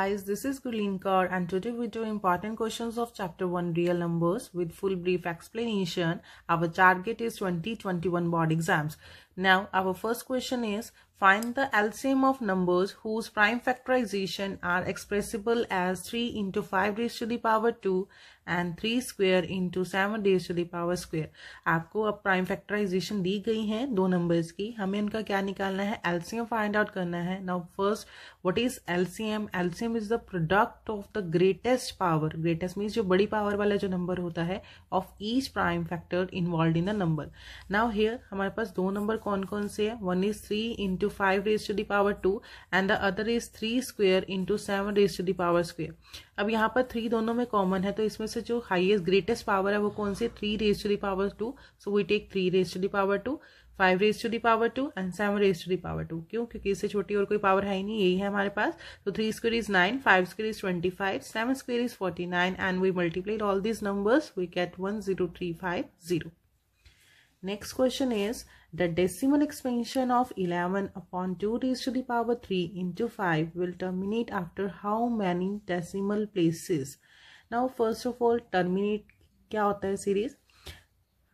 guys this is Gurleen Kaur and today we do important questions of chapter 1 real numbers with full brief explanation our target is 2021 board exams now our first question is find the LCM of numbers whose prime factorization are expressible as 3 into 5 raised to the power 2 and three square into seven raise to the power square आपको अब prime factorisation दी गई है दो numbers की हमें उनका क्या निकालना है एल्सीएम फाइंड आउट करना है now first what is LCM LCM is the product of the greatest power greatest means जो बड़ी पावर वाला जो नंबर होता है of each prime factor involve in the number now here हमारे पास दो नंबर कौन कौन से है one is three into five raise to the power two and the other is three square into seven raise to the power square अब यहाँ पर थ्री दोनों में कॉमन है तो इसमें से जो हाईएस्ट ग्रेटेस्ट पावर है वो कौन सी three raise to the power two so we take three raise to the power two five raise to the power two and seven raise to the power two क्यों क्योंकि इससे छोटी और कोई पावर है ही नहीं यही है हमारे पास तो three square is nine five square is twenty five seven square is forty nine and we multiplied all these numbers we get one zero three five zero next question is the decimal expansion of eleven upon two raised to the power 3 into 5 will terminate after how many decimal places? Now first of all terminate क्या होता है series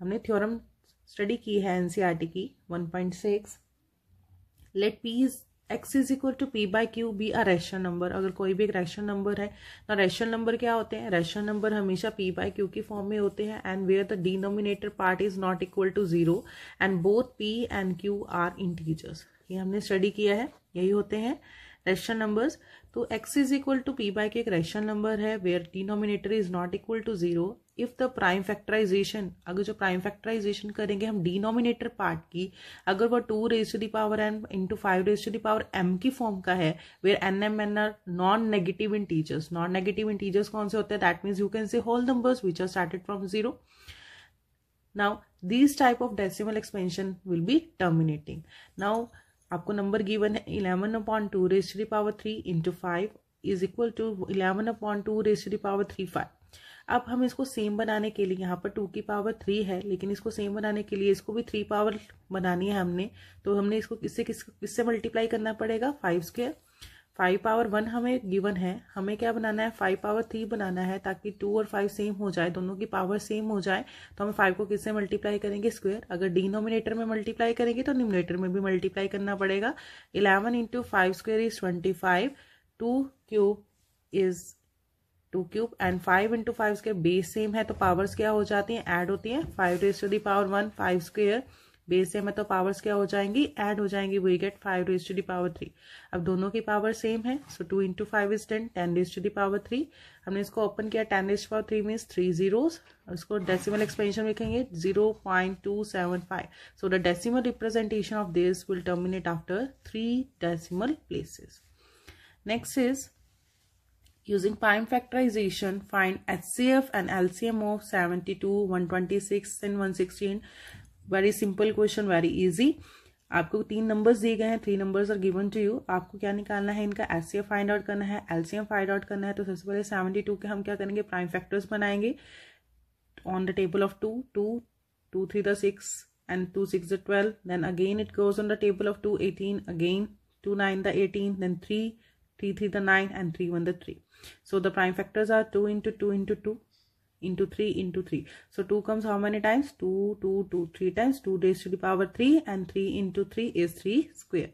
हमने theorem study की है NCERT की 1.6 let p is x is equal to P by Q be a rational number अगर कोई भी एक रेशन नंबर है ना रेशन नंबर क्या होते हैं रेशन नंबर हमेशा पी बाय क्यू की फॉर्म में होते हैं and where the denominator part is not equal to zero and both p and q are integers ये हमने स्टडी किया है यही होते हैं रेशन नंबर्स तो x is equal to P by के एक रेशनल नंबर है where denominator is not equal to zero if the prime factorisation अगर जो प्राइम फैक्टराइजेशन करेंगे हम डिनोमिनेटर पार्ट की अगर वो two raise to the power N into five raise to the power M की फॉर्म का है where n M n are non negative integers non negative integers कौन से होते हैं that means you can say whole numbers which are started from zero now this type of decimal expansion will be terminating now आपको number given है eleven upon two raise to the power three into five is equal to eleven upon two raise to the power three five अब हम इसको same बनाने के लिए यहाँ पर टू की पावर थ्री है लेकिन इसको सेम बनाने के लिए इसको भी थ्री पावर बनानी है हमने तो हमने इसको किससे किस किससे मल्टीप्लाई करना पड़ेगा five square five power one हमें गिवन है हमें क्या बनाना है फाइव पावर थ्री बनाना है ताकि टू और फाइव सेम हो जाए दोनों की पावर सेम हो जाए तो हम फाइव को किससे मल्टीप्लाई करेंगे स्क्वेयर अगर डिनोमिनेटर में मल्टीप्लाई करेंगे तो न्यूमिनेटर में भी मल्टीप्लाई करना पड़ेगा eleven into five square is twenty five two cube is two cube and five into five square base same है तो पावर्स क्या हो जाती हैं ऐड होती हैं five is to the power one five square base है मतलब पावर्स क्या हो जाएंगी ऐड हो जाएंगी we get five raise to the power three अब दोनों की पावर सेम है so two into five is ten ten raise to the power three हमने इसको ओपन किया ten raise power three means three zeros उसको डेसिमल एक्सपेंशन लिखेंगे zero point two seven five so the decimal representation of this will terminate after three decimal places next is Using prime factorization, find HCF and LCM of 72, 126 and 116 very simple question very easy आपको तीन numbers दिए गए हैं three numbers are given to you आपको क्या निकालना है इनका एस फाइंड आउट करना है एलसीएम फाइंड आउट करना है तो सबसे पहले सेवेंटी के हम क्या करेंगे प्राइम फैक्टर्स बनाएंगे on the table of two two two three the six and two six the twelve then again it goes on the table of two eighteen again two nine the eighteen then three three three the nine and three one the three so the prime factors are two into two into two into 3 into 3. So 2 comes how many times? 2, 2, 2, 3 times. 2 raised to the power 3 and 3 into 3 is 3 square.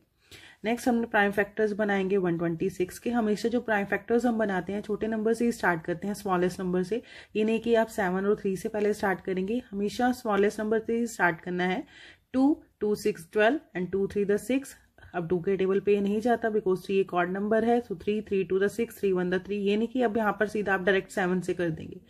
Next हमने prime factors बनाएंगे 126 के हमेशा जो prime factors हम बनाते हैं छोटे number से ही स्टार्ट करते हैं स्मॉलेस्ट नंबर से ये नहीं कि आप सेवन और थ्री से पहले स्टार्ट करेंगे हमेशा स्मॉलेस्ट नंबर से ही स्टार्ट करना है two two six twelve and two three the six अब टू के टेबल पे नहीं जाता बिकॉज थ्री एक ऑड नंबर है so three three two the six three one the three ये नहीं कि अब यहाँ पर सीधा आप डायरेक्ट सेवन से कर देंगे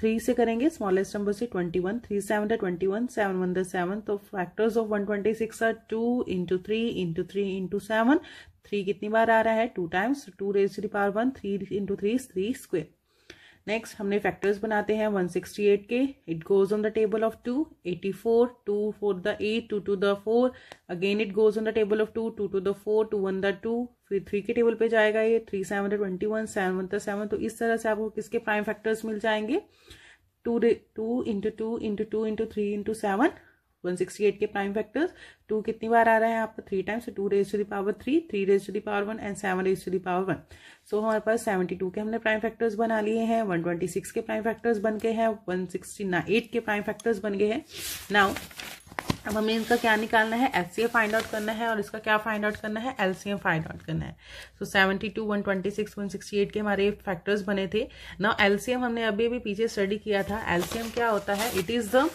थ्री से करेंगे स्मॉलेस्ट नंबर से twenty one three seven twenty one seven one the seven तो factors of one twenty six are two into three into three into seven three कितनी बार आ रहा है two times two raise to power one three into three three square next हमने factors बनाते हैं 168 के it goes on the table of two 84 four two four the eight to two the four again it goes on the table of two two two the four two one the two फिर three के table पे जाएगा ये three seven twenty one seven one the seven तो इस तरह से आपको किसके प्राइम फैक्टर्स मिल जाएंगे two two into two into two into three into seven 168 के प्राइम फैक्टर्स टू कितनी बार आ रहा है आपका three times two raise to the power three three raise to the power one and seven raise to the power one so हमारे पास seventy two के हमने प्राइम फैक्टर्स बना लिए हैं वन ट्वेंटी सिक्स के प्राइम फैक्टर्स बन गए हैं वन सिक्सटी एट के प्राइम फैक्टर्स बन गए हैं नाउ अब हमें इनका क्या निकालना है एच सी फाइंड आउट करना है और इसका क्या फाइंड आउट करना है एल सी फाइंड आउट करना है so seventy two one twenty six one sixty eight के हमारे फैक्टर्स बने थे ना एल हमने अभी अभी पीछे स्टडी किया था एल क्या होता है it is the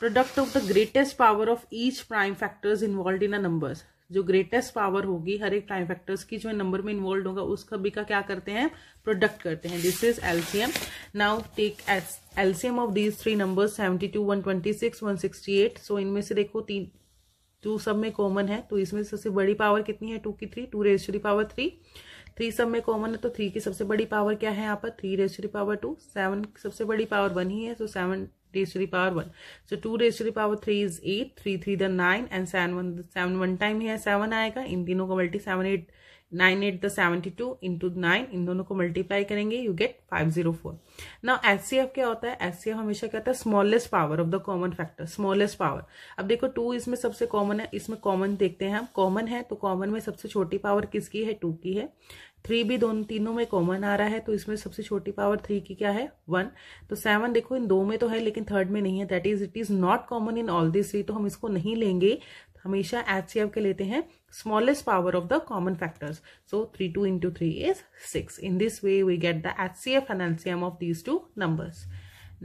product of the greatest power of each prime factors involve in a numbers जो ग्रेटेस्ट पावर होगी हर एक प्राइम फैक्टर्स की जो नंबर में इन्वॉल्व होगा उस सभी का क्या करते हैं प्रोडक्ट करते हैं this is LCM now take as LCM of these three numbers seventy two one twenty six one sixty eight so इनमें से देखो तीन टू सब में कॉमन है तो इसमें सबसे बड़ी पावर कितनी है टू की three two raise to power three three सब में कॉमन है तो थ्री की सबसे बड़ी पावर क्या है यहाँ पर three raise to power two seven सबसे बड़ी पावर वन ही है तो seven raised to the power 1. So 2 raised to the power 3 is 8, 3 3 the 9 and 7 1, 7 one time here 7 आएगा इन तीनों को multi 7 8 nine eight the seventy two into nine इन दोनों को मल्टीप्लाई करेंगे you get five zero four ना एच क्या होता है एच हमेशा कहता है smallest power of the common factor smallest power अब देखो टू इसमें सबसे कॉमन है इसमें कॉमन देखते हैं हम कॉमन है तो कॉमन में सबसे छोटी पावर किसकी है टू की है थ्री भी दोनों तीनों में कॉमन आ रहा है तो इसमें सबसे छोटी पावर थ्री की क्या है वन तो सेवन देखो इन दो में तो है लेकिन थर्ड में नहीं है that is it is not common in all this three तो हम इसको नहीं लेंगे हमेशा एच सी के लेते हैं smallest power of the common factors so three two into three is six in this way we get the H C F and LCM of these two numbers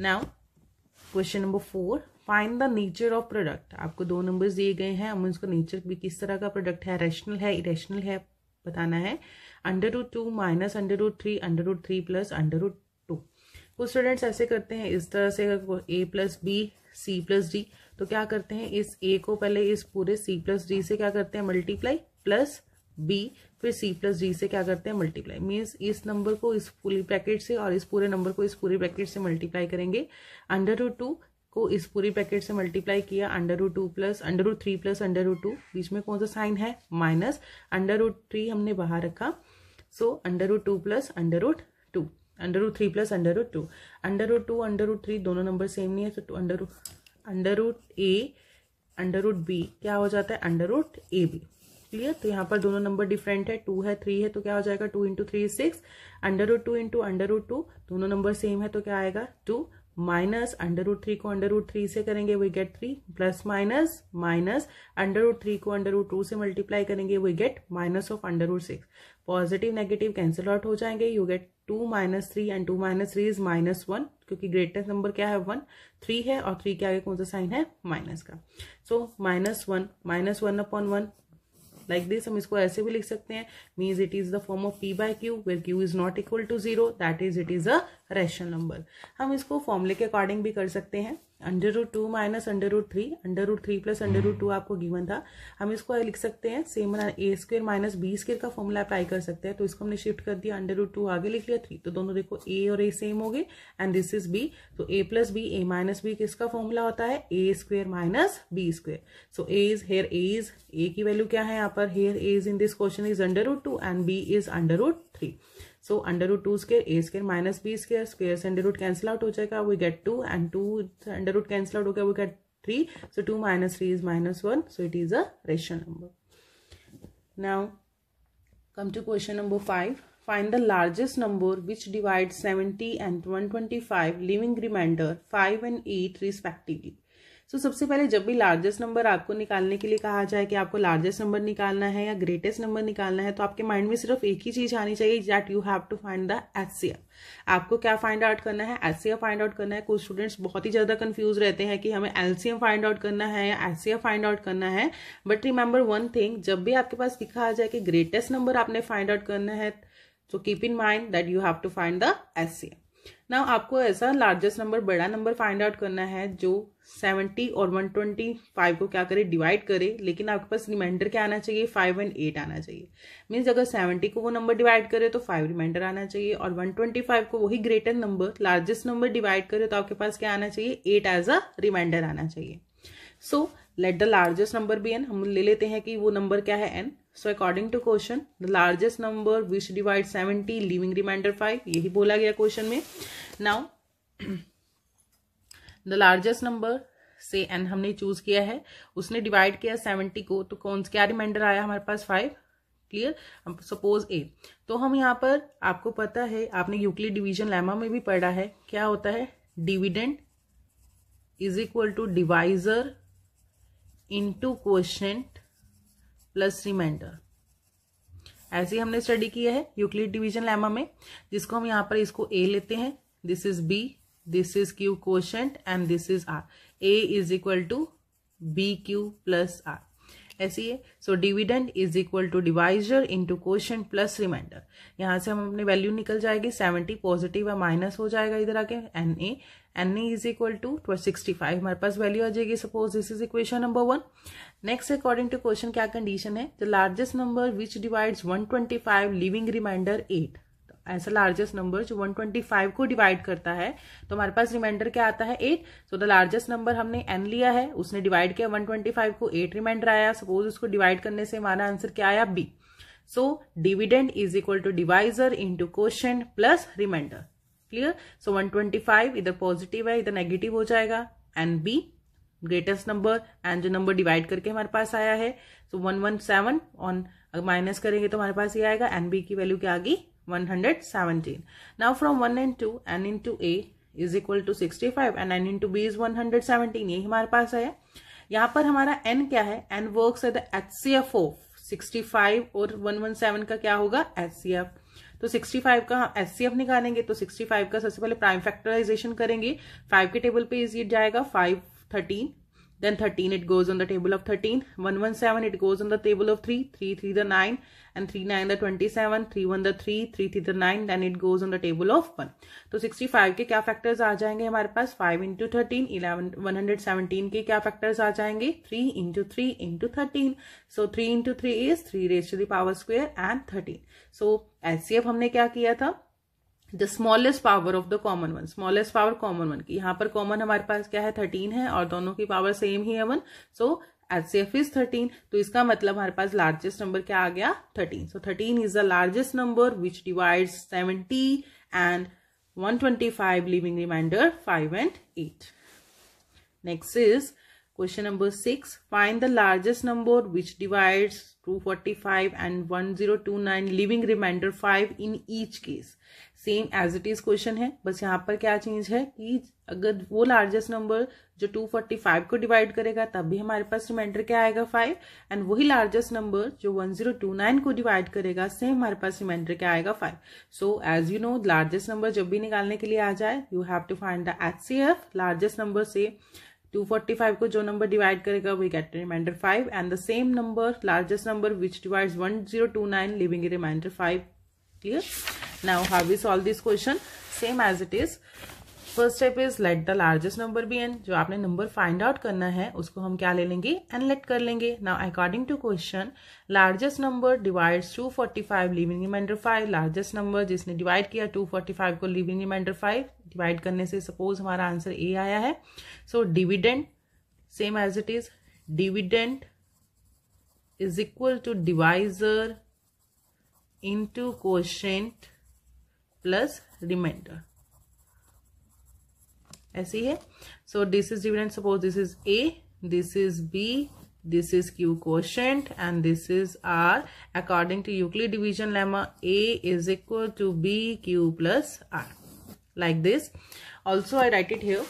now question number four find the nature of product आपको दो numbers दिए गए हैं हम इसको nature भी किस तरह का प्रोडक्ट है रेशनल है इरेशनल है बताना है under root two minus under root three under root three plus under root two कुछ स्टूडेंट्स ऐसे करते हैं इस तरह से A plus B C plus D तो क्या करते हैं इस ए को पहले इस पूरे सी प्लस डी से क्या करते हैं मल्टीप्लाई प्लस बी फिर सी प्लस डी से क्या करते हैं मल्टीप्लाई मीन्स इस नंबर को इस पूरी ब्रैकेट से और इस पूरे नंबर को इस पूरी ब्रैकेट से मल्टीप्लाई करेंगे अंडर रूट टू को इस पूरी पैकेट से मल्टीप्लाई किया under root two plus under root three plus under root two बीच में कौन सा साइन है माइनस अंडर रूट थ्री हमने बाहर रखा so under root two plus under root two under root three plus under root two under root two under root three दोनों number same नहीं है तो under root under root A under root B क्या हो जाता है under root A B clear तो यहाँ पर दोनों नंबर डिफरेंट है टू है थ्री है तो क्या हो जाएगा two into three six under root two into under root two दोनों नंबर सेम है तो क्या आएगा two minus under root three को अंडर रूट थ्री से करेंगे we get three plus minus minus under root three को अंडर रूट टू से मल्टीप्लाई करेंगे we get minus of under root six positive negative cancel out हो जाएंगे you get two minus three and two minus three is minus one क्योंकि greatest number क्या है one three है और three के आगे कौन सा साइन है माइनस का so minus one minus one upon one like this हम इसको ऐसे भी लिख सकते हैं means it is the form of P by Q where Q is not equal to zero that is it is a rational number हम इसको फॉर्मूले के अकॉर्डिंग भी कर सकते हैं under root two minus under root three under root three plus under root two आपको given था हम इसको लिख सकते हैं same A square minus B square का फॉर्मूला अप्लाई कर सकते हैं तो इसको हमने शिफ्ट कर दिया अंडर रूट टू आगे लिख लिया थ्री तो दोनों देखो ए और ए सेम हो गए एंड दिस इज बी तो A plus B A minus B किसका फॉर्मूला होता है A square minus B square so A is here A is A की वैल्यू क्या है यहाँ पर here A is in this question is under root two and B is under root three so under root 2 square a square minus b square square से under root cancel out हो जाएगा we get 2 and 2 under root cancel out हो गया we get 3 so 2 minus 3 is minus 1 so it is a rational number now come to question number 5 find the largest number which divides 70 and 125 leaving remainder 5 and 8 respectively so so, सबसे पहले जब भी largest number आपको निकालने के लिए कहा जाए कि आपको लार्जेस्ट नंबर निकालना है या ग्रेटेस्ट नंबर निकालना है तो आपके माइंड में सिर्फ एक ही चीज आनी चाहिए that you have to find the H आपको क्या फाइंड आउट करना है एच फाइंड आउट करना है कुछ स्टूडेंट्स बहुत ही ज्यादा कंफ्यूज रहते हैं कि हमें एलसीएम फाइंड आउट करना है या एच फाइंड आउट करना है बट रिमेंबर वन थिंग जब भी आपके पास लिखा जाए कि ग्रेटेस्ट नंबर आपने फाइंड आउट करना है तो keep in mind that you have to find the H ना आपको ऐसा लार्जेस्ट नंबर बड़ा नंबर फाइंड आउट करना है जो सेवेंटी और वन ट्वेंटी फाइव को क्या करे डिवाइड करे लेकिन आपके पास रिमाइंडर क्या आना चाहिए फाइव एंड एट आना चाहिए मीन्स अगर सेवेंटी को वो नंबर डिवाइड करे तो फाइव रिमाइंडर आना चाहिए और वन ट्वेंटी फाइव को वही greater number largest number divide करे तो आपके पास क्या आना चाहिए एट एज अ रिमाइंडर आना चाहिए so let the largest number be N हम ले लेते हैं कि वो नंबर क्या है N so according to question the largest number which divide seventy living reminder five यही बोला गया क्वेश्चन में नाउ द लार्जेस्ट नंबर से एन हमने चूज किया है उसने डिवाइड किया सेवेंटी को तो कौन क्या रिमाइंडर आया हमारे पास फाइव क्लियर सपोज ए तो हम यहाँ पर आपको पता है आपने यूक्लिड डिवीजन लैमा में भी पढ़ा है क्या होता है dividend is equal to divisor into quotient plus reminder ऐसे हमने स्टडी किया है यूक्लिड डिवीजन लैमा में जिसको हम यहाँ पर इसको ए लेते हैं this is b this is q quotient and this is r a is equal to bq plus r ऐसी है so dividend is equal to divisor into question plus reminder यहाँ से हम अपनी वैल्यू निकल जाएगी सेवेंटी पॉजिटिव या minus हो जाएगा इधर आके N A N A is equal to sixty five हमारे पास वैल्यू आ जाएगी suppose this is equation number one next according to question क्या कंडीशन है the largest number which divides one twenty five living reminder eight ऐसा largest number जो 125 को divide करता है तो हमारे पास रिमाइंडर क्या आता है eight so the largest number हमने एन लिया है उसने डिवाइड किया 125 को एट रिमाइंडर आया सपोज उसको डिवाइड करने से हमारा आंसर क्या आया B so dividend is equal to divisor to question plus reminder clear so one इधर पॉजिटिव है इधर नेगेटिव हो जाएगा N B greatest number and जो नंबर डिवाइड करके हमारे पास आया है so one one seven on minus करेंगे तो हमारे पास ये आएगा एन बी की वैल्यू क्या आ गई 117. Now from 1 and 2 n into a is equal to sixty five and N into B is one hundred seventeen यही हमारे पास है यहाँ पर हमारा एन क्या है N work at H C F of sixty five और वन वन सेवन का क्या होगा एच सी एफ तो का हम एस निकालेंगे तो 65 का सबसे पहले प्राइम फैक्टराइजेशन करेंगे 5 के टेबल पे ये जाएगा 5 13 then 13 it goes on the table of 13 117 it goes on the table of 3 3 3 the 9 and 3 9 the 27 3 1 the 3 3 3 the 9 then it goes on the table of 1 तो 65 के क्या फैक्टर्स आ जाएंगे हमारे पास 5 into thirteen eleven one hundred seventeen के क्या factors आ जाएंगे 3 into three into thirteen so 3 into three is 3 raise to the power square and 13 so LCF हमने क्या किया था the smallest power of the common one smallest power common one की यहाँ पर कॉमन हमारे पास क्या है थर्टीन है और दोनों की पावर सेम ही है one so HCF is thirteen तो इसका मतलब हमारे पास लार्जेस्ट नंबर क्या आ गया thirteen so thirteen is the largest number which divide seventy and one twenty five living reminder five and eight next is question number 6 find the largest number which divides 245 and 1029 leaving remainder 5 in each case same as it is question है बस यहाँ पर क्या change है कि अगर वो largest number जो 245 को डिवाइड करेगा तब भी हमारे पास रिमाइंडर क्या आएगा फाइव एंड वही लार्जेस्ट नंबर जो 1029 को डिवाइड करेगा सेम हमारे पास रिमाइंडर क्या आएगा five so as you know largest number जब भी निकालने के लिए आ जाए you have to find the H largest number से 245 को जो नंबर डिवाइड करेगा we get remainder 5 and the same number largest number which divides 1029 leaving remainder 5 clear now how we solve this question same as it is first step is let the largest number be N जो आपने number find out करना है उसको हम क्या ले लेंगे N let कर लेंगे now according to question largest number divides 245 leaving remainder 5 largest number जिसने डिवाइड किया 245 को लिविंग रिमाइंडर 5 डिवाइड करने से सपोज हमारा आंसर ए आया है so dividend same as it is dividend is equal to divisor to question plus remainder ऐसी है so this is dividend suppose this is A this is B this is Q quotient and this is R according to Euclid division lemma A is equal to B Q plus R like this also I write it have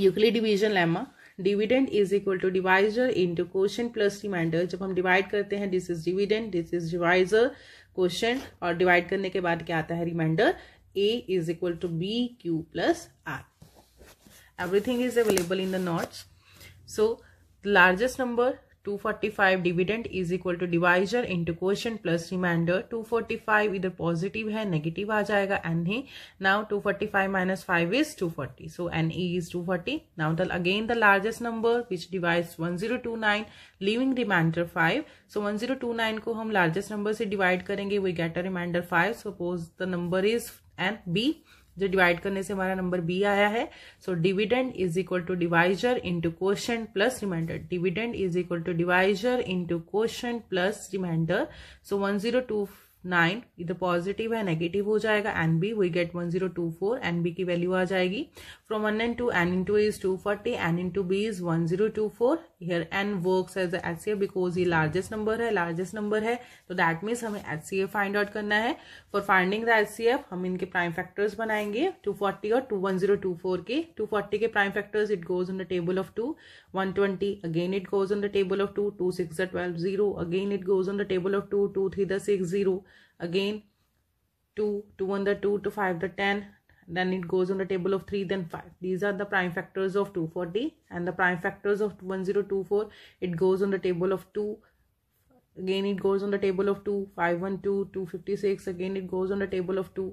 Euclid division lemma dividend is equal to divisor in to question plus remainder जब हम divide करते हैं this is dividend this is divisor quotient और divide करने के बाद क्या आता है remainder A is equal to B Q plus R everything is available in the notes so largest number 245 dividend is equal to divisor into quotient plus remainder 245 इधर positive है negative आ जाएगा एन ही now 245 forty five minus five is two forty so N E is two forty now the again the largest number which divides one zero two nine leaving reminder five so one zero two nine को हम largest number से divide करेंगे we get a remainder five suppose the number is N B जो divide करने से हमारा number B आया है so dividend is equal to divisor into question plus remainder dividend is equal to divisor into question plus reminder so one zero two nine इधर positive है negative हो जाएगा N B we get one zero two four N B की value आ जाएगी from one and two N into is two forty N into B is one zero two four here N work as H C F because ये largest number है largest number है तो that means हमें H C F find out करना है for finding the H C F हम इनके prime factors बनाएंगे टू फोर्टी और two one zero two four के टू फोर्टी के prime factors it goes in the table of two one twenty again it goes on the table of two two six the twelve zero again it goes on the table of two two three the six zero again two two one the two two five the ten then it goes on the table of 3 then 5 these are the prime factors of 240 and the prime factors of 1024 it goes on the table of 2 again it goes on the table of 2 512 256 again it goes on the table of 2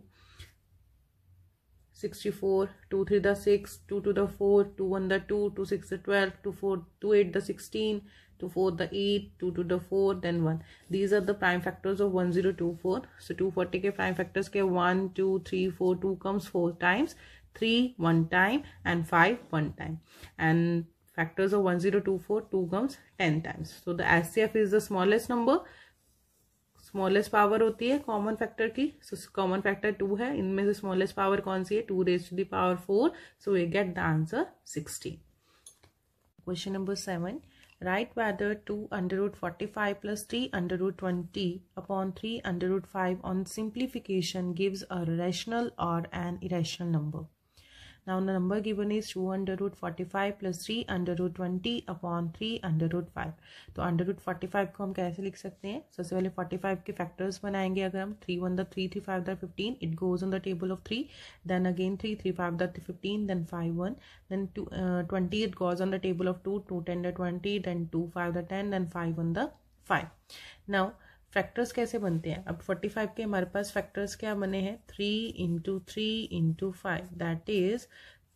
64 2 3 the 6 2 to the 4 2 1 the 2 2 6 the 12 2 4 2 8 the 16 to 4 the 8 2 to the 4 then 1 these are the prime factors of 1024 so 240 के prime factors के 1 2 3 4 2 comes 4 times 3 1 time and 5 1 time and factors of 1024 2 comes 10 times so the LCF is the smallest number smallest power होती है common factor की so common factor to है इनमें से smallest power कौन सी है two raise to the power four so we get the answer sixteen question number seven Write whether 2 under root 45 plus 3 under root 20 upon 3 under root 5 on simplification gives a rational or an irrational number. Now the number given is 2 under root 45 plus 3 under root 20 upon 3 under root 5. So under root 45 को हम कैसे लिख सकते हैं सबसे पहले 45 के factors बनाएंगे अगर हम 3 one the 3 3 five the 15 it goes on the table of 3 then again 3 3 five the 15 then 5 1 then 2 uh, 20 it goes on the table of 2 2 10 the 20 then 2 5 the 10 then 5 on the 5. Now factors कैसे बनते हैं अब forty five के हमारे पास factors क्या बने हैं three into three into five that is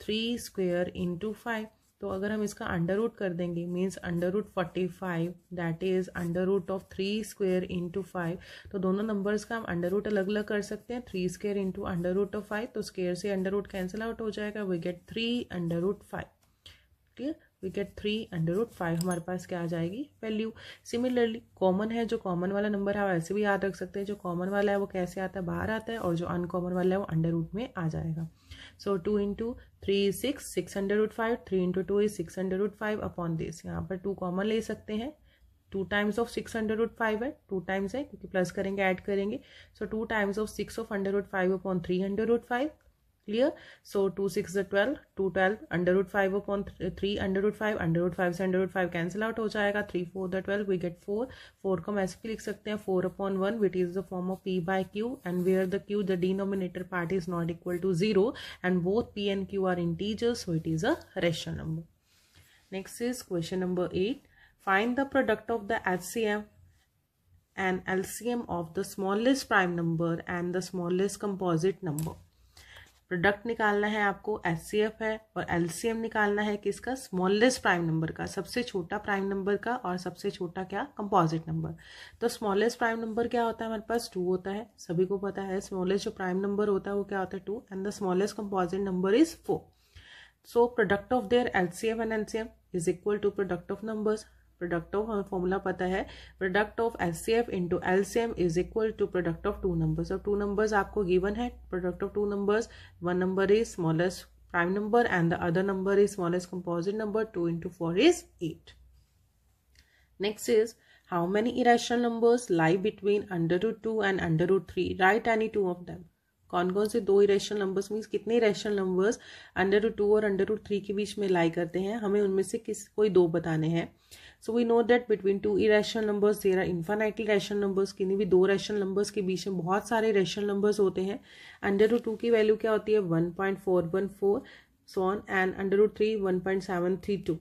three square into five तो अगर हम इसका अंडर रूट कर देंगे means under root forty five that is under root of three square into five तो दोनों नंबर्स का हम अंडर रूट अलग अलग कर सकते हैं three square into under root of five तो स्क्वेयर से अंडर रूट कैंसिल आउट हो जाएगा we get three under root five clear we get three under root five हमारे पास क्या आ जाएगी वैल्यू सिमिलरली कॉमन है जो कॉमन वाला नंबर है वैसे भी याद रख सकते हैं जो कॉमन वाला है वो कैसे आता है बाहर आता है और जो अनकॉमन वाला है वो अंडर रूट में आ जाएगा so two into three is six six under root five three into two is six under root five upon this यहाँ पर टू कॉमन ले सकते हैं two times of six under root five है two times है क्योंकि plus करेंगे add करेंगे so two times of six of under root five upon three under root five clear so 2 6 is 12 2 12 under root 5 upon uh, 3 under root 5 under root 5 under root 5 cancel out हो जाएगा 3 4 the 12 we get 4 4 को हम ऐसे भी लिख सकते हैं 4 upon 1 which is the form of p by q and where the q the denominator part is not equal to 0 and both p and q are integers so it is a rational number next is question number 8 find the product of the HCM and LCM of the smallest prime number and the smallest composite number product निकालना है आपको H है और L निकालना है किसका smallest prime number का सबसे छोटा प्राइम नंबर का और सबसे छोटा क्या कंपोजिट नंबर तो स्मॉलेस्ट प्राइम नंबर क्या होता है हमारे पास टू होता है सभी को पता है स्मॉलेस्ट जो प्राइम नंबर होता है वो क्या होता है two and the smallest composite number is four so product of their L and L is equal to product of number product of हमें फॉर्मूला पता है product of S C F into L C M is equal to product of two numbers और two numbers आपको given है product of two numbers one number is smallest prime number and the other number is smallest composite number two into four is eight next is how many irrational numbers lie between under root two and under root three right any two of them कौन कौन से दो irrational numbers means कितने irrational numbers under root two और under root three के बीच में लाई करते हैं हमें उनमें से किस कोई दो बताने हैं so we know that between two irrational numbers there are infinitely rational numbers किन्नी भी दो रैशनल नंबर्स के बीच में बहुत सारे रैशनल नंबर्स होते हैं अंडर रूट टू की वैल्यू क्या होती है one point four one four so on and under root three one point seven three two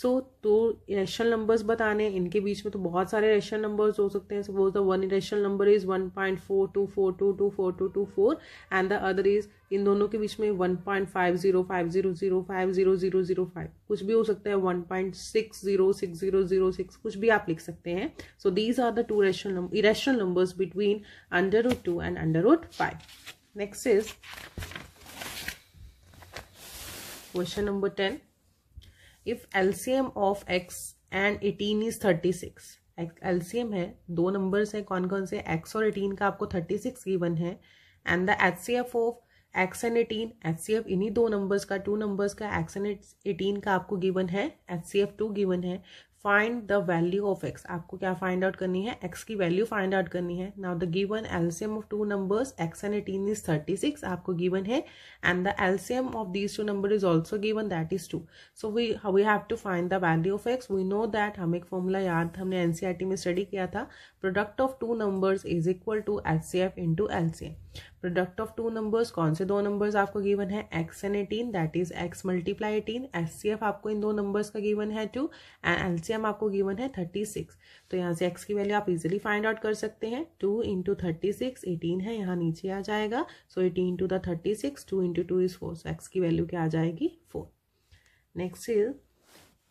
so so, तो रेशनल नंबर्स बताने इनके बीच में तो बहुत सारे रेशनल नंबर्स हो सकते हैं suppose the one rational number is one point four two four two two four two two four and the other is in दोनों के बीच में one point five zero five zero zero five zero zero zero five कुछ भी हो सकता है one point six zero six zero zero six कुछ भी आप लिख सकते हैं so these are the two rational irrational numbers between under root two and under root five next is question number ten if LCM of X and eighteen is thirty six LCM है दो numbers है कौन कौन से x और eighteen का आपको thirty six given है and the H C F of X and eighteen H C F इन्हीं दो नंबर्स का टू नंबर्स का एक्स एंड एटीन का आपको गिवन है H C F two given है find the value of X आपको क्या फाइंड आउट करनी है एक्स की वैल्यू फाइंड आउट करनी है now the given LCM of two numbers X and eighteen is thirty six आपको गिवन है and the LCM of these two number is also given that is two so we we have to find the value of X we know that हम एक formula याद हमने NCR e में study किया था product of two numbers is equal to H C F into LCM product of two numbers कौन से दो नंबर्स आपको गिवन है X and eighteen that is X multiply eighteen S C F आपको इन दो नंबर्स का गिवन है two and L C M आपको गिवन है थर्टी सिक्स तो यहाँ से एक्स की वैल्यू आप इजिली फाइंड आउट कर सकते हैं two into thirty six eighteen है यहाँ नीचे आ जाएगा so eighteen into the thirty six two into two is four so X की वैल्यू क्या आ जाएगी four next is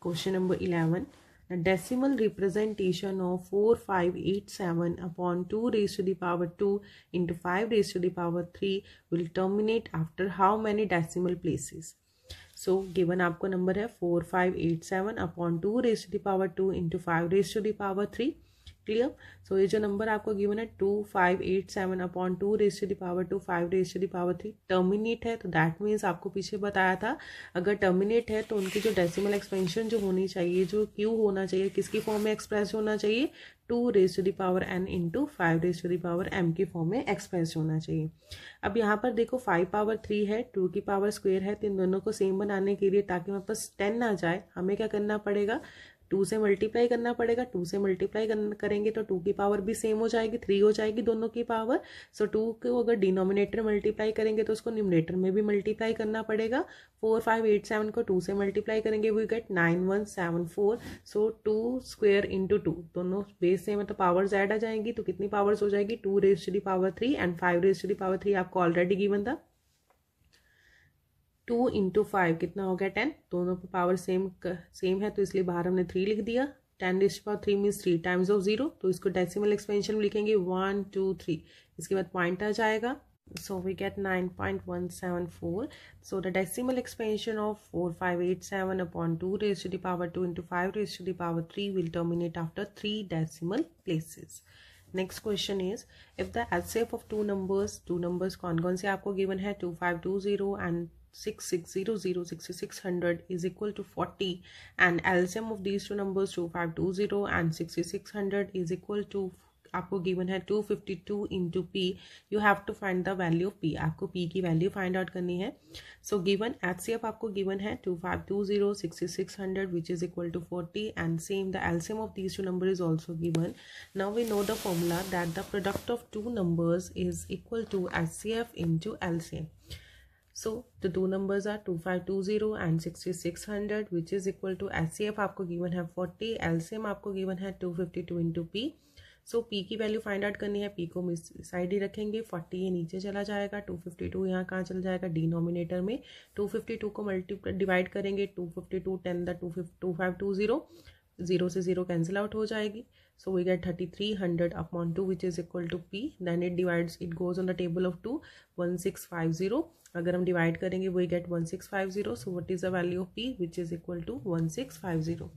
question number eleven the decimal representation of 4587 upon 2 raised to the power 2 into 5 raised to the power 3 will terminate after how many decimal places so so, given आपको number है four five eight seven upon two raise to the power two into five raise to the power three clear so ये जो number आपको given है two five eight seven upon two raise to the power two five raise to the power three terminate है तो that means आपको पीछे बताया था अगर टर्मिनेट है तो उनकी जो डेसिमल एक्सपेंशन जो होनी चाहिए जो क्यू होना चाहिए किसकी फॉर्म में एक्सप्रेस होना चाहिए two raise to the power n into five raise to the power M की फॉर्म में एक्सप्रेस होना चाहिए अब यहाँ पर देखो फाइव पावर थ्री है टू की पावर स्क्वेयर है तो इन दोनों को सेम बनाने के लिए ताकि हमारे पास टेन ना जाए हमें क्या करना पड़ेगा टू से मल्टीप्लाई करना पड़ेगा टू से मल्टीप्लाई करेंगे तो टू की पावर भी सेम हो जाएगी थ्री हो जाएगी दोनों की पावर सो टू को अगर डिनोमिनेटर मल्टीप्लाई करेंगे तो उसको न्यूमिनेटर में भी मल्टीप्लाई करना पड़ेगा फोर फाइव एट सेवन को टू से मल्टीप्लाई करेंगे we get nine one seven four so two square into two दोनों बेस से मतलब तो पावर्स ऐड आ जाएंगी तो कितनी पावर्स हो जाएगी two raise to the power three and five raise to the power three आपको ऑलरेडी गिवन था टू इंटू फाइव कितना हो गया टेन दोनों पर पावर सेम सेम है तो इसलिए बाहर हमने थ्री लिख दिया ten dish power three means three times of zero तो इसको डेसिमल एक्सपेंशन में लिखेंगे वन टू थ्री इसके बाद पॉइंट आ जाएगा so we get nine point so we get 9.174 so the decimal expansion of 4587 upon 2 raised to the power 2 into 5 raised to the power three will terminate after three decimal places next question is if the LCF of two numbers two numbers कौन कौन से आपको given है two five two zero and 6600 is equal to 40 and LCM of these two numbers 2520 and 6600 is equal to आपको given है 252 into P you have to find the value of P आपको P की value find out करनी है so given H C F आपको given है two five two zero sixty six hundred which is equal to forty and same the LCM of these two number is also given now we know the formula that the product of two numbers is equal to H C F into LCM so the दो numbers are two five two zero and sixty six hundred which is equal to S C F आपको given है forty L C M आपको given है two fifty two into P so P की value find out करनी है P को miss side ही रखेंगे forty ये नीचे चला जाएगा टू फिफ्टी टू यहाँ कहाँ चला जाएगा डी नोमिनेटर में टू फिफ्टी टू को मल्टीपल डिवाइड करेंगे two fifty two ten the two fifty two five two zero zero से जीरो कैंसिल आउट हो जाएगी so we get 3300 upon 2 which is equal to p then it divides it goes on the table of 2 1650 अगर हम divide करेंगे we get 1650 So what is the value of p, which is equal to 1650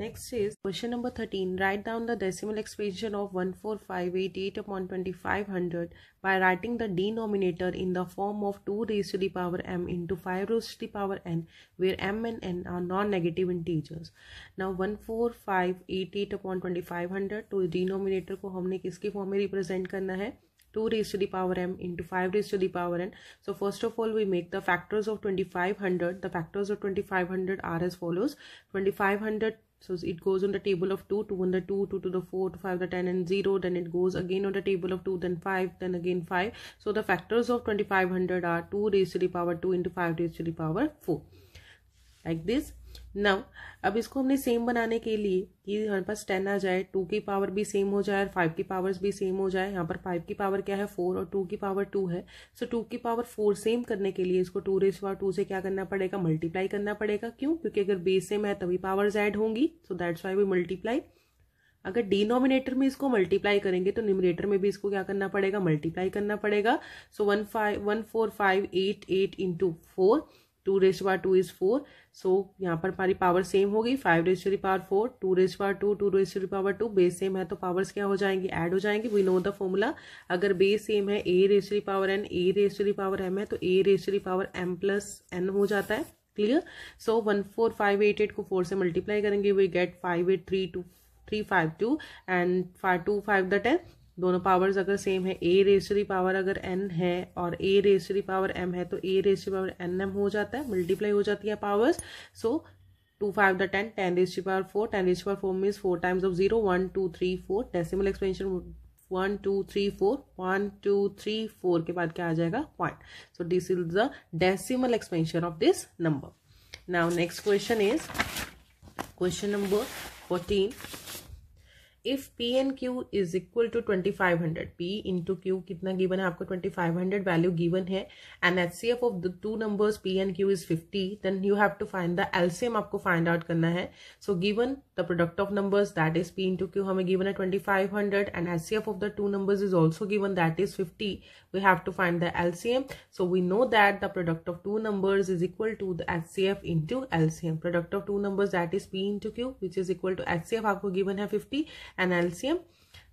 Next is question number 13. Write down the decimal expansion of 14588 upon 2500 by writing the denominator in the form of 2 raised to the power m into 5 raised to the power n where m and n are non-negative integers. Now 14588 upon 2500 the denominator को हमने किसके form में represent करना है 2 raised to the power m into 5 raised to the power n. So first of all, we make the factors of 2500. The factors of 2500 are as follows. 2500 so it goes on the table of 2 2 on the 2 2 to the 4 to 5 the 10 and 0 then it goes again on the table of 2 then 5 then again 5 so the factors of 2500 are 2 raised to the power 2 into 5 raised to the power 4 like this now अब इसको हमने same बनाने के लिए कि हमारे पास ten आ जाए to की पावर भी सेम हो जाए और फाइव की पावर्स भी सेम हो जाए यहाँ पर फाइव की पावर क्या है फोर और टू की पावर टू है सो so, टू की पावर फोर सेम करने के लिए इसको टू रेस पावर टू से क्या करना पड़ेगा मल्टीप्लाई करना पड़ेगा क्यों क्योंकि अगर बेस सेम है तभी पावर्स एड होंगी so that's why we multiply अगर डिनोमिनेटर में इसको मल्टीप्लाई करेंगे तो निमिनेटर में भी इसको क्या करना पड़ेगा मल्टीप्लाई करना पड़ेगा so one five one four five eight eight into four two raise बार टू इज़ फोर सो यहाँ पर हमारी पावर सेम हो गई five raise to power four two raise बार two two raise to power two base same है तो powers क्या हो जाएंगी ऐड हो जाएंगी वी नो द फॉर्मूला अगर बेस सेम है a raise to power n a raise to power m है तो a raise to power m plus n हो जाता है clear so one four five eight eight को फोर से multiply करेंगे we get five eight three two three five two and five two five the ten दोनों powers अगर same है a raise the power अगर एन है और ए रेसरी पावर एम है तो a raise the power N m हो जाता है मल्टीप्लाई हो जाती है powers so two five the ten ten raise power four ten raise की power four means four times of zero one two three four decimal expansion one two three four one two three four के बाद क्या आ जाएगा point so this is the decimal expansion of this number now next question is question number fourteen if P and Q is equal to twenty five hundred P into Q कितना given है आपको twenty five hundred value given है and H C F of the two numbers P and Q is fifty then you have to find the LCM आपको find out करना है so given the product of numbers that is P into Q हमें given है twenty five hundred and H C F of the two numbers is also given that is fifty we have to find the LCM so we know that the product of two numbers is equal to the H C F into LCM product of two numbers that is P into Q which is equal to H C F आपको given है fifty and LCM.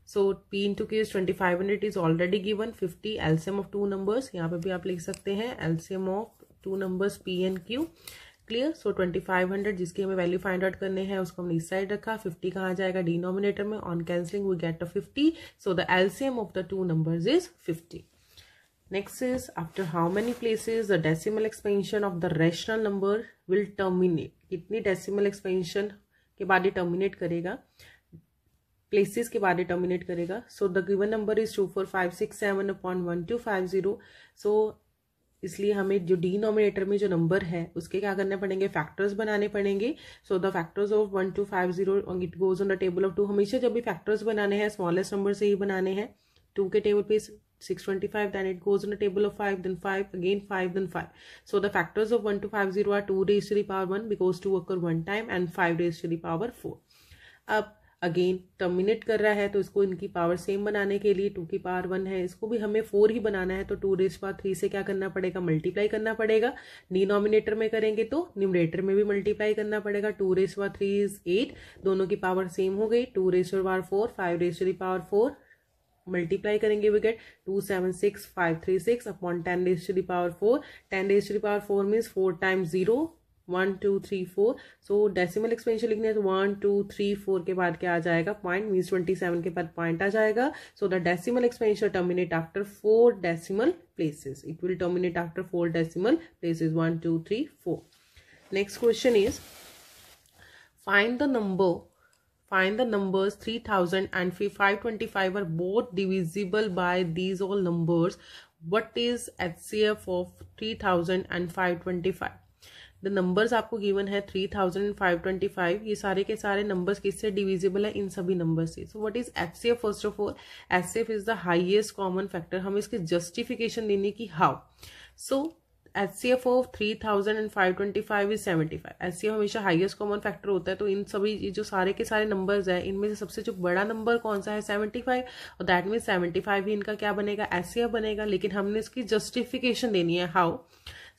So P into Q is it is already given 50 LCM of two numbers यहाँ पे भी आप लिख सकते हैं LCM of two numbers P and Q clear so twenty five hundred जिसकी हमें वैल्यू फाइंड आउट करने हैं उसको हमने इस साइड रखा फिफ्टी कहाँ जाएगा डिनोमिनेटर में on cancelling we get a fifty so the LCM of the two numbers is fifty next is after how many places the decimal expansion of the rational number will terminate कितनी decimal expansion के बाद ये terminate करेगा places के बारे terminate करेगा so the given number is two four five six seven upon one two five zero so इसलिए हमें जो डिनोमिनेटर में जो नंबर है उसके क्या करने पड़ेंगे फैक्टर्स बनाने पड़ेंगे so the factors of one two five zero it goes on the table of two हमेशा जब भी फैक्टर्स बनाने हैं स्मॉलेस्ट नंबर से ही बनाने हैं टू के टेबल पे six twenty five then it goes on the table of five then five again five then five so the factors of one two five zero are two raise to the power one because two occur one time and five raise to the power four अब अगेन terminate कर रहा है तो इसको इनकी power same बनाने के लिए टू की पावर वन है इसको भी हमें फोर ही बनाना है तो टू रेस पावर थ्री से क्या करना पड़ेगा मल्टीप्लाई करना पड़ेगा डिनोमिनेटर में करेंगे तो न्यूमरेटर में भी मल्टीप्लाई करना पड़ेगा two raise power three is eight दोनों की पावर सेम हो गई two raise power four five raise power four multiply करेंगे we get two seven six five three six upon ten raise to the power four ten raise to the power four means four time zero one two three four so decimal expansion लिखने तो one two three four के बाद क्या आ जाएगा point means twenty seven के बाद point आ जाएगा so the decimal expansion terminate after four decimal places it will terminate after four decimal places one two three four next question is find the number the three thousand and five twenty five are both divisible by these all numbers what is H C F of three thousand and five twenty five the numbers आपको given है three thousand five twenty five ये सारे के सारे numbers किससे divisible है इन सभी numbers से so what is HCF first of all HCF is the highest common factor हम इसके जस्टिफिकेशन देने की how so H C F of three thousand and five twenty five is seventy five H C F हमेशा highest common factor होता है तो इन सभी ये जो सारे के सारे नंबर्स है इनमें से सबसे जो बड़ा नंबर कौन सा है सेवेंटी फाइव और दैट मीन सेवेंटी फाइव ही इनका क्या बनेगा एच सी एफ बनेगा लेकिन हमने इसकी जस्टिफिकेशन देनी है how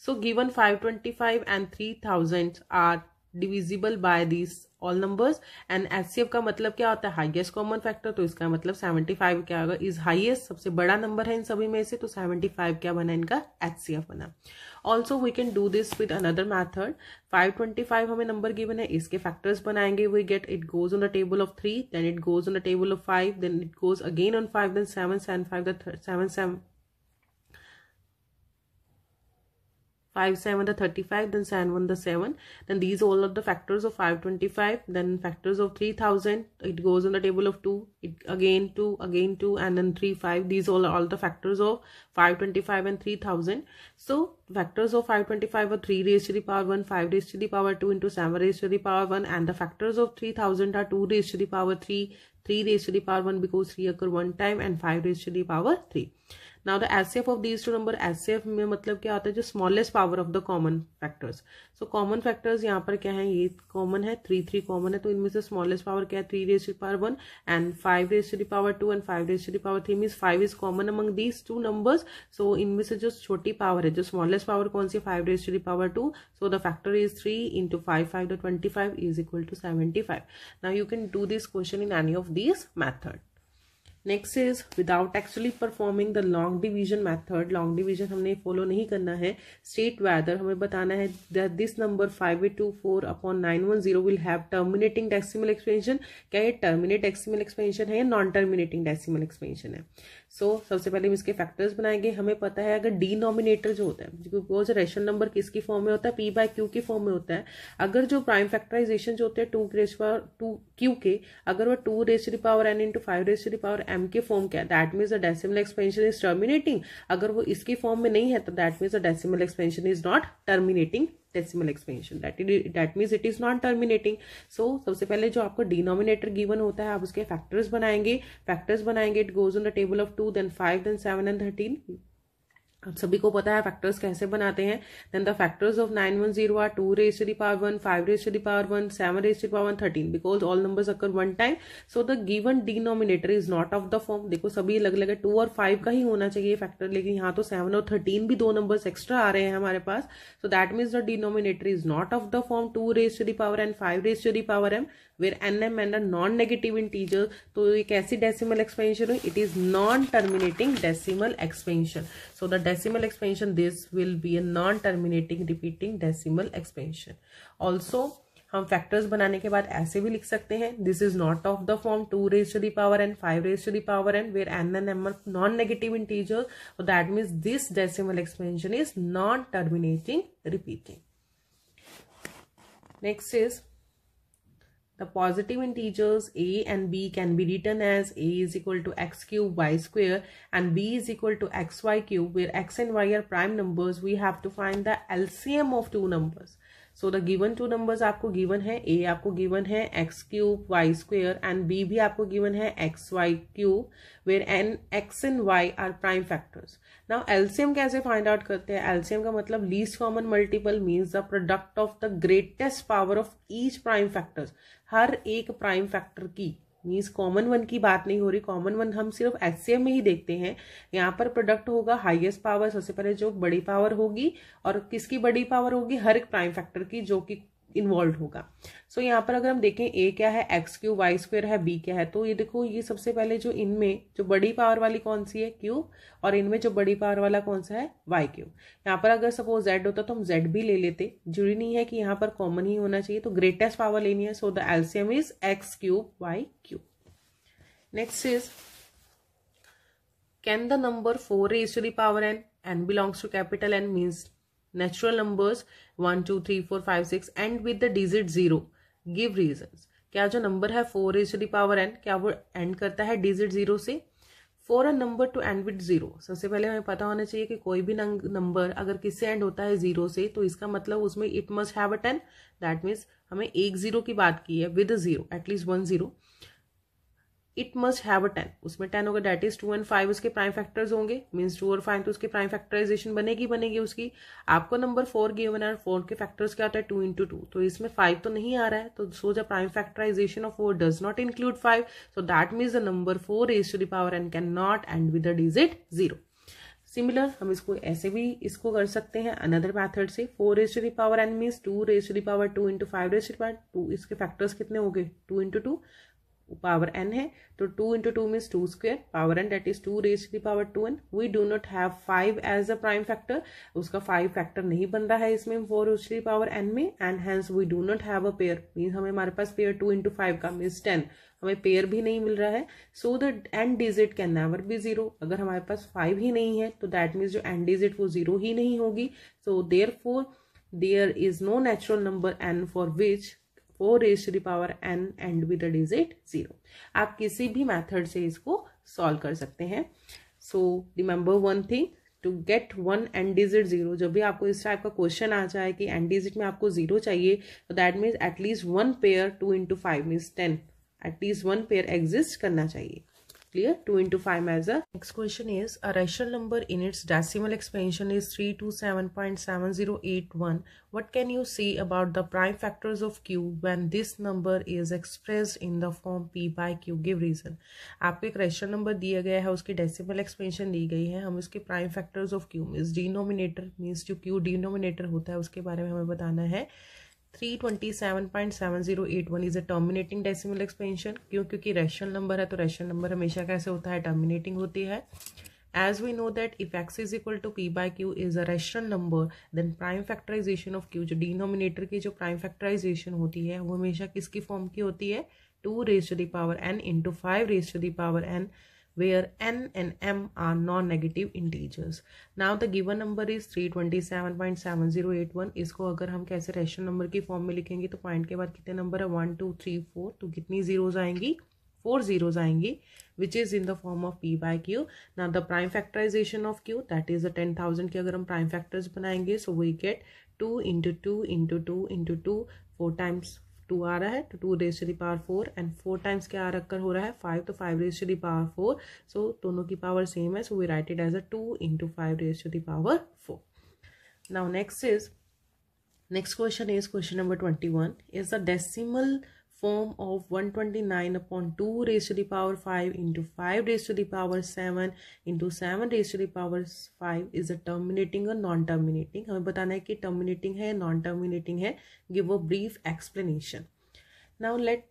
So given 525 and 3000 are divisible by this all numbers and HCF का मतलब क्या होता है हाईएस्ट कॉमन फैक्टर तो इसका मतलब 75 क्या होगा इज हाईएस्ट सबसे बड़ा नंबर है इन सभी में से तो 75 क्या बना इनका एचसीएफ बना also we can do this with another method 525 हमें नंबर गिवन है इसके फैक्टर्स बनाएंगे we get it goes on the table of three then it goes on the table of five then it goes again on five then seven seven five seven seven 5 7 the 35 then 7 1 the 7 then these all are the factors of 525 then factors of 3000 it goes on the table of 2 it again 2 again 2 and then 3 5 these all are all the factors of 525 and 3000 so factors of 525 are 3 raised to the power 1 5 raised to the power 2 into 7 raised to the power 1 and the factors of 3000 are 2 raised to the power 3 3 raised to the power 1 because 3 occur one time and 5 raised to the power 3 now the F of these two number F में मतलब क्या होता है जो smallest power of the common factors so common factors यहाँ पर क्या है ये कॉमन है थ्री थ्री कॉमन है तो इनमें से स्मॉलेस्ट पावर क्या है three raise to power one and five raise to power two and five raise to power three mean five is common among these two numbers so इनमें से जो छोटी पावर है जो स्मॉलेस्ट पावर कौन सी five raise to power two so the factor is three into five five the twenty five is equal to seventy five now you can do this question in any of this method next is without actually performing the long division method long division हमने follow नहीं करना है state whether हमें बताना है that this number five eight two four upon nine one zero will have terminating decimal expansion क्या ये terminate decimal expansion है या नॉन टर्मिनेटिंग डेसिमल एक्सपेंशन है सो so, सबसे पहले हम इसके फैक्टर्स बनाएंगे हमें पता है अगर नॉमिनेटर जो होता है बिकॉज रेशन नंबर किसकी फॉर्म में होता है पी बाय क्यू की फॉर्म में होता है अगर जो प्राइम फैक्टराइजेशन जो होते हैं two raise power to Q के अगर वो two raise power N into five raise power M M के फॉर्म क्या है that means the decimal expansion is terminating अगर वो इसके फॉर्म में नहीं है तो that means the decimal expansion is not terminating decimal expansion that means it is not terminating so सबसे पहले जो आपको डिनोमिनेटर गिवन होता है आप उसके फैक्टर्स बनाएंगे फैक्टर्स बनाएंगे it goes on the table of two then five then seven and thirteen आप सभी को पता है फैक्टर्स कैसे बनाते हैं then the factors of nine one zero are two raise to the power one five raise to the power one seven raise to power one thirteen because all numbers occur one time so the given denominator is not of the form देखो सभी अलग अलग है to और five का ही होना चाहिए factor लेकिन यहाँ तो सेवन और थर्टीन भी दो नंबर्स एक्स्ट्रा आ रहे हैं हमारे पास so that means the denominator is not of the form two raise to the power N five raise to the power M where N M and non negative integer तो एक ऐसी decimal expansion हुई it is non terminating decimal expansion so the decimal expansion this will be a non terminating repeating decimal expansion also हम factors बनाने के बाद ऐसे भी लिख सकते हैं this is not of the form two raise to the power and five raise to the power and where N N M non negative integer that means this decimal expansion is non terminating repeating next is The positive integers a and b can be written as a is equal to x cube y square and b is equal to x y cube where x and y are prime numbers. We have to find the LCM of two numbers. So the given two numbers aapko given here. a aapko given here x cube y square and b bhi aapko given here x y cube where n x and y are prime factors. Now LCM kaise find out karte hai? LCM ka least common multiple means the product of the greatest power of each prime factors. हर एक prime factor की means common one की बात नहीं हो रही common one हम सिर्फ एस में ही देखते हैं यहाँ पर प्रोडक्ट होगा हाईएस्ट पावर सबसे पहले जो बड़ी पावर होगी और किसकी बड़ी पावर होगी हर एक प्राइम फैक्टर की जो कि इन्वॉल्व होगा सो so, यहाँ पर अगर हम देखें ए क्या है एक्स क्यू वाई स्क्वेयर है बी क्या है तो ये देखो ये सबसे पहले जो इनमें जो बड़ी पावर वाली कौन सी है क्यूब और इनमें जो बड़ी पावर वाला कौन सा है वाई क्यूब यहाँ पर अगर सपोज जेड होता तो हम जेड भी ले लेते जरूरी नहीं है कि यहाँ पर कॉमन ही होना चाहिए तो ग्रेटेस्ट पावर लेनी है so the LCM is X cube Y cube next is can the number four raise to the power N end belongs to capital N means natural numbers one two three four five six and with the digit zero give reason क्या जो number है four is to the power N क्या वो end करता है digit zero से for a number to end with zero सबसे पहले हमें पता होना चाहिए कि कोई भी नंबर अगर किससे एंड होता है जीरो से तो इसका मतलब उसमें it must have a ten that means हमें एक जीरो की बात की है with zero at least one zero it must have a ten उसमें टेन होगा that is two and five उसके प्राइम फैक्टर्स होंगे मीन्स टू और फाइव तो उसके प्राइम फैक्टराइजेशन बनेगी बनेगी उसकी आपको नंबर फोर गिवन है फोर के फैक्टर्स क्या होता है टू इंटू टू तो इसमें फाइव तो नहीं आ रहा है तो so the prime factorization of four does not include five so that means the number four is to the power and can not end with the it zero similar हम इसको ऐसे भी इसको कर सकते हैं अनदर मैथड से four raise to the power N mean two raise to the power two into five raise to the power two इसके फैक्टर्स कितने हो गए two into two power N है तो two into two means two square power N that is two raise to the power two N we do not have five as a prime factor उसका five factor नहीं बन रहा है इसमें four raise to the power N में and hence we do not have a pair means हमें हमारे पास पेयर टू इंटू फाइव का मीन्स टेन हमें पेयर भी नहीं मिल रहा है so the and digit can never be zero अगर हमारे पास फाइव ही नहीं है तो दैट मीन्स जो एंड डिजिट वो जीरो ही नहीं होगी so therefore there is no natural number N for which four raise to the power N end with digit zero आप किसी भी मैथड से इसको सॉल्व कर सकते हैं so remember one thing to get one end digit zero जब भी आपको इस टाइप का क्वेश्चन आ जाए कि एंड डिजिट में आपको जीरो चाहिए तो that means at least one pair two into five means ten at least one pair exist करना चाहिए clear 2 into 5 measure next question is a rational number in its decimal expansion is 327.7081 what can you say about the prime factors of q when this number is expressed in the form p by q give reason aapko ek rational number diya gaya hai uski decimal expansion di gayi hai hum uske prime factors of q means denominator means jo q denominator hota hai uske bare mein hame batana hai 327.7081 is a terminating decimal expansion क्यों क्योंकि rational number है तो rational number हमेशा कैसे होता है terminating होती है as we know that if X is equal to P by Q is a rational number then prime factorization of Q जो denominator की जो प्राइम फैक्टराइजेशन होती है वो हमेशा किसकी फॉर्म की होती है two raise to the power N into five raise to the power N where n and m are non-negative integers. Now the given number is 327.7081. isko agar hum kaise rational number ki form mein likhenge to point ke baad kitne number hai 1 2 3 4 to kitni zeros aayengi four zeros aayengi which is in the form of p by q now the prime factorization of q that is a 10000 के agar hum prime factors banayenge so we get 2 into 2 into 2 into 2 4 times two आ रहा है तो two raise to the power four and four times क्या आ रखकर हो रहा है फाइव तो five raise to the power four so दोनों की पावर सेम है so we write it as a two into five raise to the power four now next is next question is question number twenty one is the decimal form of 129 upon 2 raised to the power 5 into 5 raised to the power 7 into 7 raised to the power 5 is a terminating or non-terminating हमें बताना है कि terminating है non-terminating है give a brief explanation now let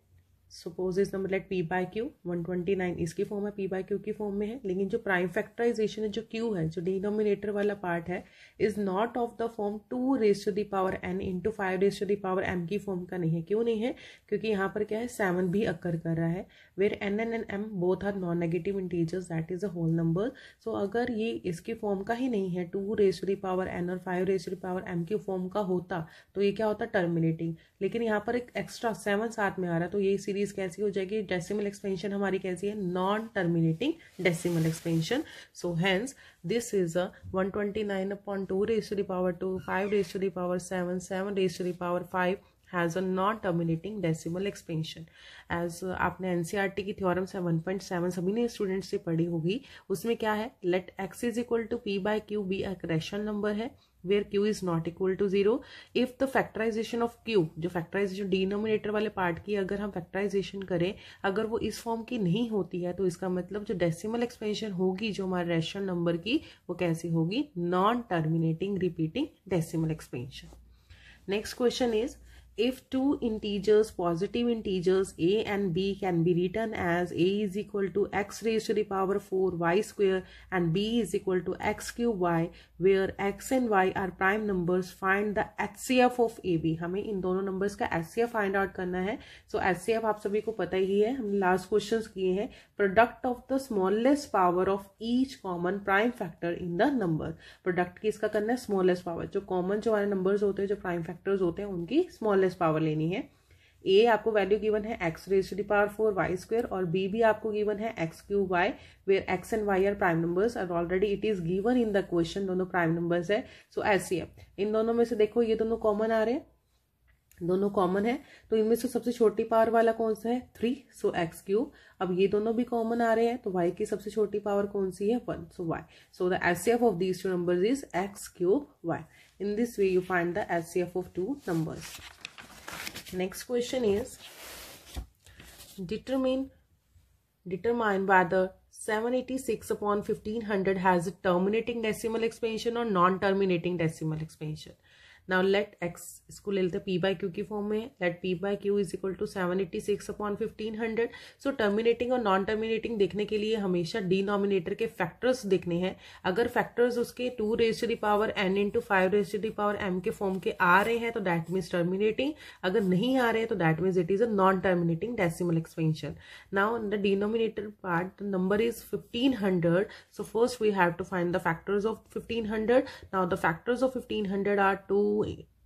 suppose इस number let P by Q one twenty nine इसकी form है P by Q की फॉर्म में है लेकिन जो प्राइम फैक्टराइजेशन है जो क्यू है जो डिनोमिनेटर वाला पार्ट है is not of the form two raise to the power N two five raise to the power M की फॉर्म का नहीं है क्यों नहीं है क्योंकि यहाँ पर क्या है सेवन भी अक्कर कर रहा है where N N N M both are non negative integers that is a whole number so अगर ये इसकी फॉर्म का ही नहीं है two raise to the power N और five raise to the power M की फॉर्म का होता तो ये क्या होता टर्मिनेटिंग लेकिन यहाँ पर एक एक्स्ट्रा सेवन साथ में आ रहा है तो ये सीरीज सीरीज कैसी हो जाएगी डेसिमल एक्सपेंशन हमारी कैसी है non terminating decimal expansion so hence this is a one twenty nine upon two raise to the power two five raise to the power seven seven raise to the power five has a non terminating decimal expansion as आपने N C R T की theorem seven point seven सभी ने students से पढ़ी होगी उसमें क्या है let X is equal to P by Q be rational number है where Q is not equal to zero if the factorization of Q जो फैक्टराइजेशन डिनोमिनेटर वाले पार्ट की अगर हम फैक्टराइजेशन करें अगर वो इस फॉर्म की नहीं होती है तो इसका मतलब जो डेसिमल एक्सपेंशन होगी जो हमारे रेशनल नंबर की वो कैसी होगी non terminating repeating decimal expansion next question is if two integers positive integers a and b can be written as a is equal to x raised to the power 4 y square and b is equal to x cube y where x and y are prime numbers find the HCF of ab hame in dono numbers ka HCF find out karna hai so HCF aap sabhi ko pata hi hai हमने last questions kiye hain product of the smallest power of each common prime factor in the number product kiska karna hai smallest power jo common jo हमारे numbers hote hain jo prime factors hote hain unki smallest express power लेनी है A आपको value given है X raise to the power four Y square और B भी आपको given है X cube Y where X and Y are prime numbers और already it is given in the question दोनों प्राइम नंबर्स है so so, ऐसी है इन दोनों में से देखो ये दोनों कॉमन आ रहे हैं दोनों कॉमन है तो इनमें से सबसे छोटी पावर वाला कौन सा है थ्री सो एक्स क्यू अब ये दोनों भी कॉमन आ रहे हैं तो वाई की सबसे छोटी पावर कौन सी है one so Y so the S C F of these two number is X cube Y in this way you find the S C F of two numbers next question is determine determine whether 786 upon 1500 has a terminating decimal expansion or non-terminating decimal expansion now let X इसको ले लेते P by Q की form में let P by Q is equal to seven eighty six upon fifteen hundred so terminating और non terminating देखने के लिए हमेशा डिनोमिनेटर के फैक्टर्स देखने हैं अगर फैक्टर्स उसके two raise to the power n into five raise to the power m के फॉर्म के आ रहे हैं तो दैट मीन्स टर्मिनेटिंग अगर नहीं आ रहे हैं तो that means it is a non terminating decimal expansion now the denominator part the number is fifteen hundred so first we have to find the factors of fifteen hundred now the factors of fifteen hundred are two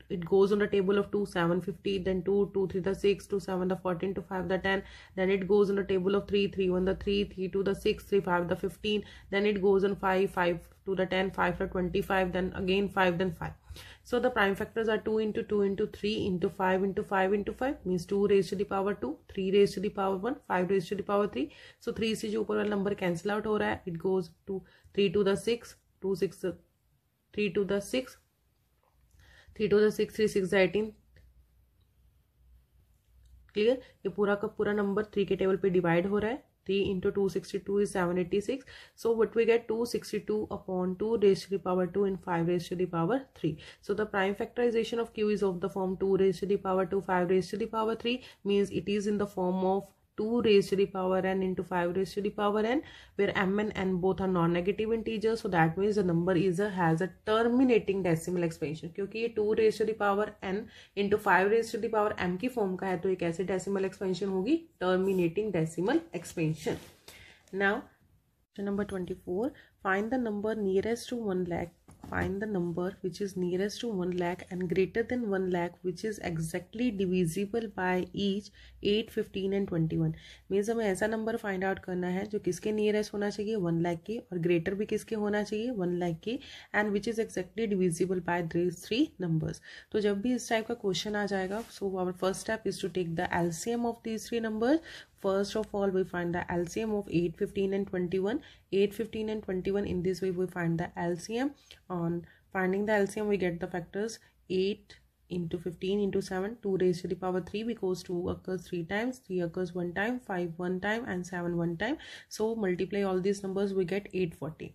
it goes on the table of 2 750 then 2 2 3 the 6 2 7 the 14 to 5 the 10 then it goes on the table of 3 3 1 the 3 3 2 the 6 3 5 the 15 then it goes on 5 5 to the 10 5 to 25 then again 5 then 5 so the prime factors are 2 into 2 into 3 into 5 into 5 into 5 means 2 raised to the power 2 3 raised to the power 1 5 raised to the power 3 so 3 is जो ऊपर number number out. Out हो रहा है it goes to 3 two the 6 2 6 3 the 6 three two six three six eighteen clear ये पूरा का पूरा number three के टेबल पे डिवाइड हो रहा है three into two sixty two is seven eighty six so what we get two sixty two upon two raise to the power two in five raise to the power three so the prime factorization of q is of the form two raise to the power two five raise to the power three means it is in the form of 2 raised to the power n into 5 raised to the power n where m and n both are non-negative integers so that means the number is a has a terminating decimal expansion क्योंकि ये 2 raised to the power n into 5 raised to the power m की form का है तो एक ऐसी decimal expansion होगी terminating decimal expansion now number 24 find the number nearest to 1 lakh find the number which is nearest to 1 lakh and greater than 1 lakh which is exactly divisible by each 8, 15 and 21 means हमें ऐसा number find out करना है जो किसके nearest होना चाहिए 1 लाख के और ग्रेटर भी किसके होना चाहिए 1 लाख के and which is exactly divisible by this three numbers तो जब भी इस टाइप का क्वेश्चन आ जाएगा so our first step is to take the LCM of these three numbers first of all we find the LCM of 8 15 and 21 8 15 and 21 in this way we find the LCM on finding the LCM we get the factors 8 into 15 into 7 2 raised to the power 3 because 2 occurs 3 times 3 occurs 1 time 5 1 time and 7 1 time so multiply all these numbers we get 840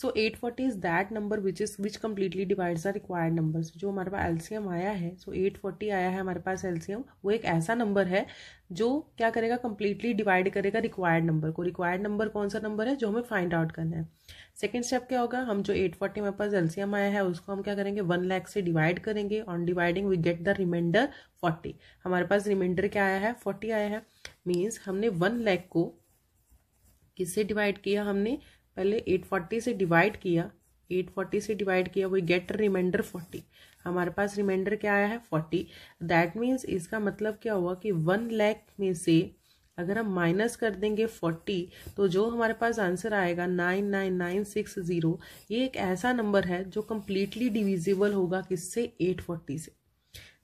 so eight forty is that number which is which completely divides the required number जो हमारे पास एल्सियम आया है सो eight forty आया है हमारे पास एल्सियम वो एक ऐसा नंबर है जो क्या करेगा कम्प्लीटली डिवाइड करेगा रिक्वायर्ड नंबर को रिक्वायर्ड नंबर कौन सा नंबर है जो हमें फाइंड आउट करना है सेकेंड स्टेप क्या होगा हम जो एट फोर्टी हमारे पास एल्सियम आया है उसको हम क्या करेंगे वन लैख से डिवाइड करेंगे on dividing we get the remainder forty हमारे पास रिमाइंडर क्या आया है फोर्टी आया है मीन्स हमने वन लैख को किससे डिवाइड किया हमने पहले 840 से डिवाइड किया 840 से डिवाइड किया वही गेट रिमाइंडर 40 हमारे पास रिमाइंडर क्या आया है 40 दैट मीन्स इसका मतलब क्या हुआ कि वन लैख में से अगर हम माइनस कर देंगे फोर्टी तो जो हमारे पास आंसर आएगा nine nine nine six zero ये एक ऐसा नंबर है जो कम्प्लीटली डिविजिबल होगा किससे एट फोर्टी से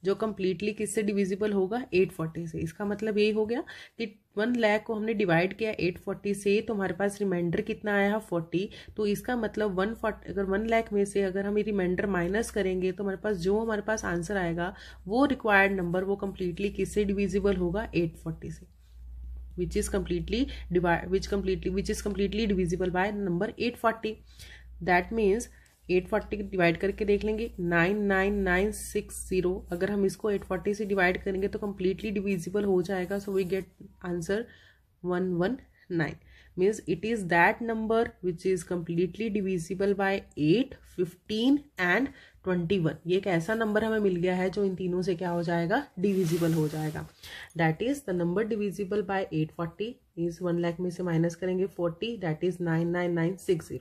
जो कम्प्लीटली किससे डिविजिबल होगा एट फोर्टी से इसका मतलब यही हो गया कि वन लैख को हमने डिवाइड किया एट फोर्टी से तो हमारे पास रिमाइंडर कितना आया है फोर्टी तो इसका मतलब वन फोर्टी अगर वन लैख में से अगर हम रिमाइंडर माइनस करेंगे तो हमारे पास जो हमारे पास आंसर आएगा वो रिक्वायर्ड नंबर वो कम्प्लीटली किससे डिविजिबल होगा एट फोर्टी से is completely divide which completely which is is divisible by number eight forty that means eight forty divide करके देख लेंगे nine nine nine six zero अगर हम इसको एट फोर्टी से डिवाइड करेंगे तो कम्प्लीटली डिविजिबल हो जाएगा so we get answer one one nine it is that number which is completely divisible by eight 8, 15 twenty 21. ये एक ऐसा नंबर हमें मिल गया है जो इन तीनों से क्या हो जाएगा डिविजिबल हो जाएगा that is the number divisible by 840 is one lakh में से माइनस करेंगे 40 दैट इज जीरो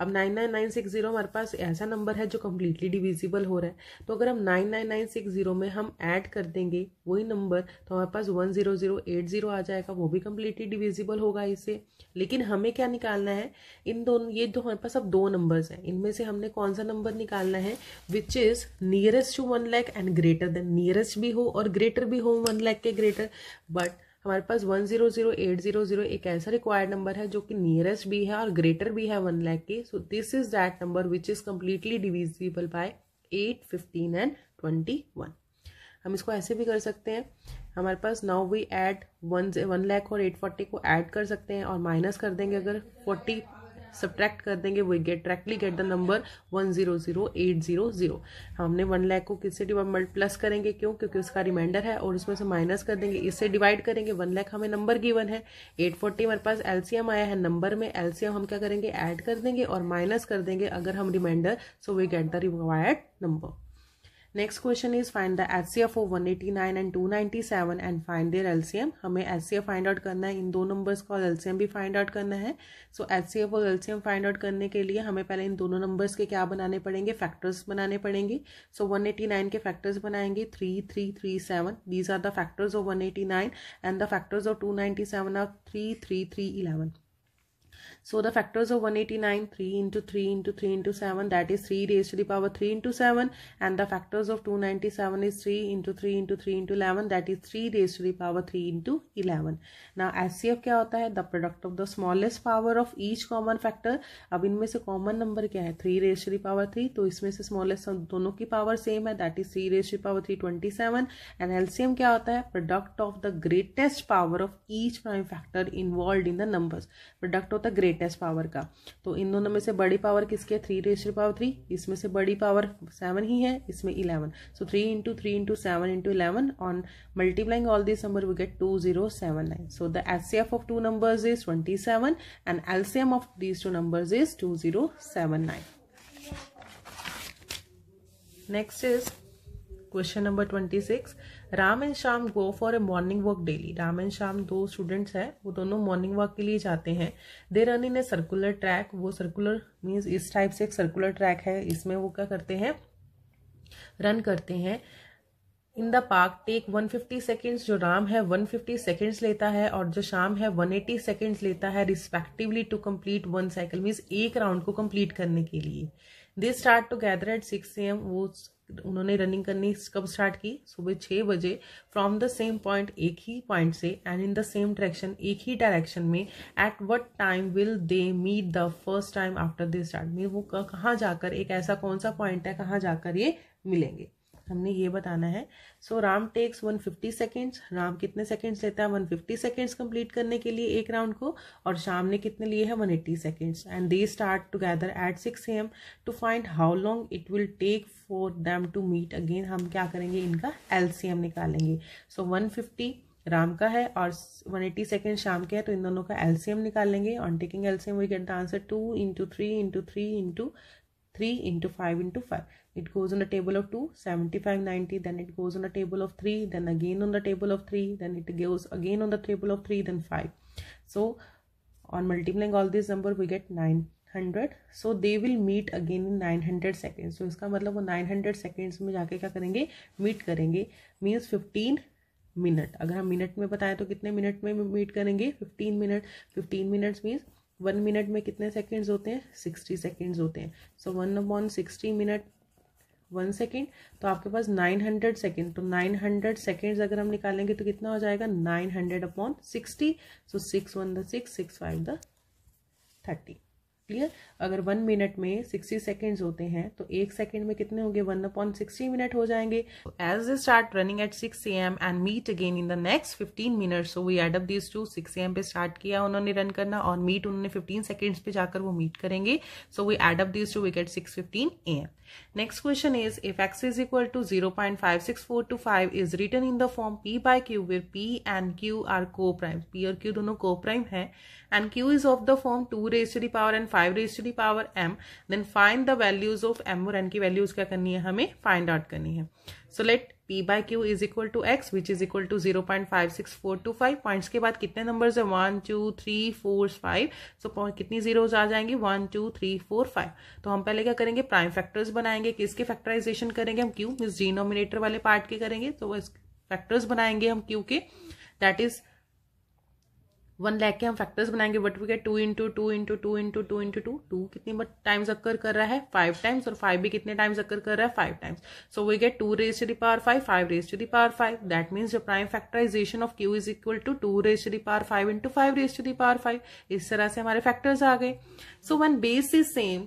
अब nine nine nine six zero हमारे पास ऐसा नंबर है जो कम्प्लीटली डिविजिबल हो रहा है तो अगर हम nine nine nine six zero में हम ऐड कर देंगे वही नंबर तो हमारे पास one zero zero eight zero आ जाएगा वो भी कम्प्लीटली डिविजिबल होगा इससे लेकिन हमें क्या निकालना है इन दोनों ये दो हमारे पास अब दो नंबर्स हैं इनमें से हमने कौन सा नंबर निकालना है which is nearest to one lakh and greater than nearest भी हो और ग्रेटर भी हो वन लैक के ग्रेटर बट हमारे पास one zero zero eight zero zero एक ऐसा रिक्वायर्ड नंबर है जो कि नियरेस्ट भी है और ग्रेटर भी है वन लैख के so this is that number which is completely divisible by eight fifteen and twenty one हम इसको ऐसे भी कर सकते हैं हमारे पास now we add one one lakh और एट फोर्टी को ऐड कर सकते हैं और माइनस कर देंगे अगर फोर्टी सब्ट्रैक्ट कर देंगे we get directly get the number one zero zero eight zero zero हमने वन लैख को किससे डिवाइड प्लस करेंगे क्यों क्योंकि उसका रिमाइंडर है और उसमें से माइनस कर देंगे इससे डिवाइड करेंगे वन लैख हमें नंबर गिवन है एट फोर्टी हमारे पास एलसीएम आया है नंबर में एलसीएम हम क्या करेंगे ऐड कर देंगे और माइनस कर देंगे अगर हम remainder so we get the required number next question is find the HCF of 189 and 297 and find their LCM हमें एफ फाइंड आउट करना है इन दो नंबर्स का और एलसीएम भी फाइंड आउट करना है सो एचसीएफ और एलसीएम फाइंड आउट करने के लिए हमें पहले इन दोनों नंबर्स के क्या बनाने पड़ेंगे फैक्टर्स बनाने पड़ेंगे सो so, 189 के फैक्टर्स बनाएंगे three three three seven these are the factors of nine and the factors of seven are three three three eleven So the factors of 189, 3 into 3 into 3 into 7 that is 3 raised to the power 3 into 7 and the factors of 297 is 3 into 3 into 3 into 11 that is 3 raised to the power 3 into 11. Now HCF क्या होता है? The product of the smallest power of each common factor. अब इनमें से common number क्या है? 3 raised to the power 3 तो इसमें से smallest दोनों की power same है that is 3 raised to the power 3 27 and LCM क्या होता है? Product of the greatest power of each prime factor involved in the numbers. Product of the greatest greatest power का तो इन दोनों में से बड़ी पावर किसकी है थ्री रेस्ट पावर थ्री इसमें से बड़ी पावर सेवन ही है इसमें eleven so three into three into seven into eleven on multiplying all this number we get two zero seven nine so the S C F of two number is twenty seven and LCM of these two number is two zero seven nine next is question number twenty six Ram and Shyam go for a morning walk daily Ram and Shyam दो students हैं वो दोनों morning walk के लिए जाते हैं they run in a circular track वो circular means इस टाइप से एक सर्कुलर ट्रैक है इसमें वो क्या करते हैं रन करते हैं in the park take 150 seconds जो राम है 150 सेकेंड्स लेता है और जो शाम है 180 सेकेंड्स लेता है respectively to complete one cycle means एक राउंड को कम्प्लीट करने के लिए they start together at six A M वो उन्होंने रनिंग करनी कब स्टार्ट की सुबह छः बजे फ्रॉम द सेम पॉइंट एक ही पॉइंट से and in the same direction एक ही डायरेक्शन में at what time will they meet the first time after they start में वो कहाँ जाकर एक ऐसा कौन सा पॉइंट है कहाँ जाकर ये मिलेंगे हमने ये बताना है so Ram takes 150 fifty seconds Ram कितने सेकेंड्स लेता है 150 फिफ्टी सेकेंड्स कम्प्लीट करने के लिए एक राउंड को और शाम ने कितने लिए है 180 eighty seconds and they start together at six M to find how long it will take for them to meet again हम क्या करेंगे इनका एल निकालेंगे सो वन फिफ्टी राम का है और 180 एट्टी सेकेंड शाम के है तो इन दोनों का एल्सियम निकाल लेंगे on taking LCM we get the answer two into three into three into 3 into 5 into 5 it goes on a table of 2 75 90 then it goes on a table of 3 then again on the table of 3 then it goes again on the table of 3 then 5 so on multiplying all these number we get 900 so they will meet again in 900 seconds so इसका मतलब वो 900 seconds में जाके क्या करेंगे meet करेंगे means 15 minute अगर हम मिनट में बताएं तो कितने मिनट में मीट करेंगे 15 minute 15 minutes means one minute में कितने सेकेंड्स होते हैं सिक्सटी सेकेंड्स होते हैं so one upon sixty minute one second तो आपके पास नाइन हंड्रेड सेकेंड तो नाइन हंड्रेड सेकेंड्स अगर हम निकालेंगे तो कितना हो जाएगा nine hundred upon sixty so six one the six six five the thirty clear अगर वन मिनट में सिक्सटी सेकेंड्स होते हैं तो एक सेकेंड में कितने होंगे वन अपॉइंट सिक्सटी मिनट हो जाएंगे as a start running at six A M and meet again in the next fifteen minute so we add up this to six A M पे स्टार्ट किया उन्होंने रन करना और मीट उन्होंने fifteen seconds पे जाकर वो मीट करेंगे so we add up this to we get six fifteen A M Next question is if x is equal to 0.56425 is written in the form p by q where p and q are co-primes. p और q दोनों co-prime हैं and q is of the form 2 raised to the power and 5 raised to the power m then find the values of m और n की values क्या करनी है हमें find out करनी है so let P by Q is equal to x which is equal to zero point five six four two five points के बाद कितने नंबर्स है one two three four five so कितनी जीरोज आ जाएंगी one two three four five तो हम पहले क्या करेंगे प्राइम फैक्टर्स बनाएंगे किसके फैक्टराइजेशन करेंगे हम क्यू मीन्स डिनोमिनेटर वाले पार्ट के करेंगे तो फैक्टर्स बनाएंगे हम क्यू के दैट इज वन लैख के हम फैक्टर्स बनाएंगे what we get two into two into two into two into two two कितनी टाइम्स अक्कर कर रहा है फाइव टाइम्स और फाइव भी कितने टाइम्स अक्कर कर रहा है five times so we get two raise to the power five five raise to the power five that means the prime factorization of q is equal to two raise to the power five into five raise to the power five इस तरह से हमारे factors आ गए so one base is same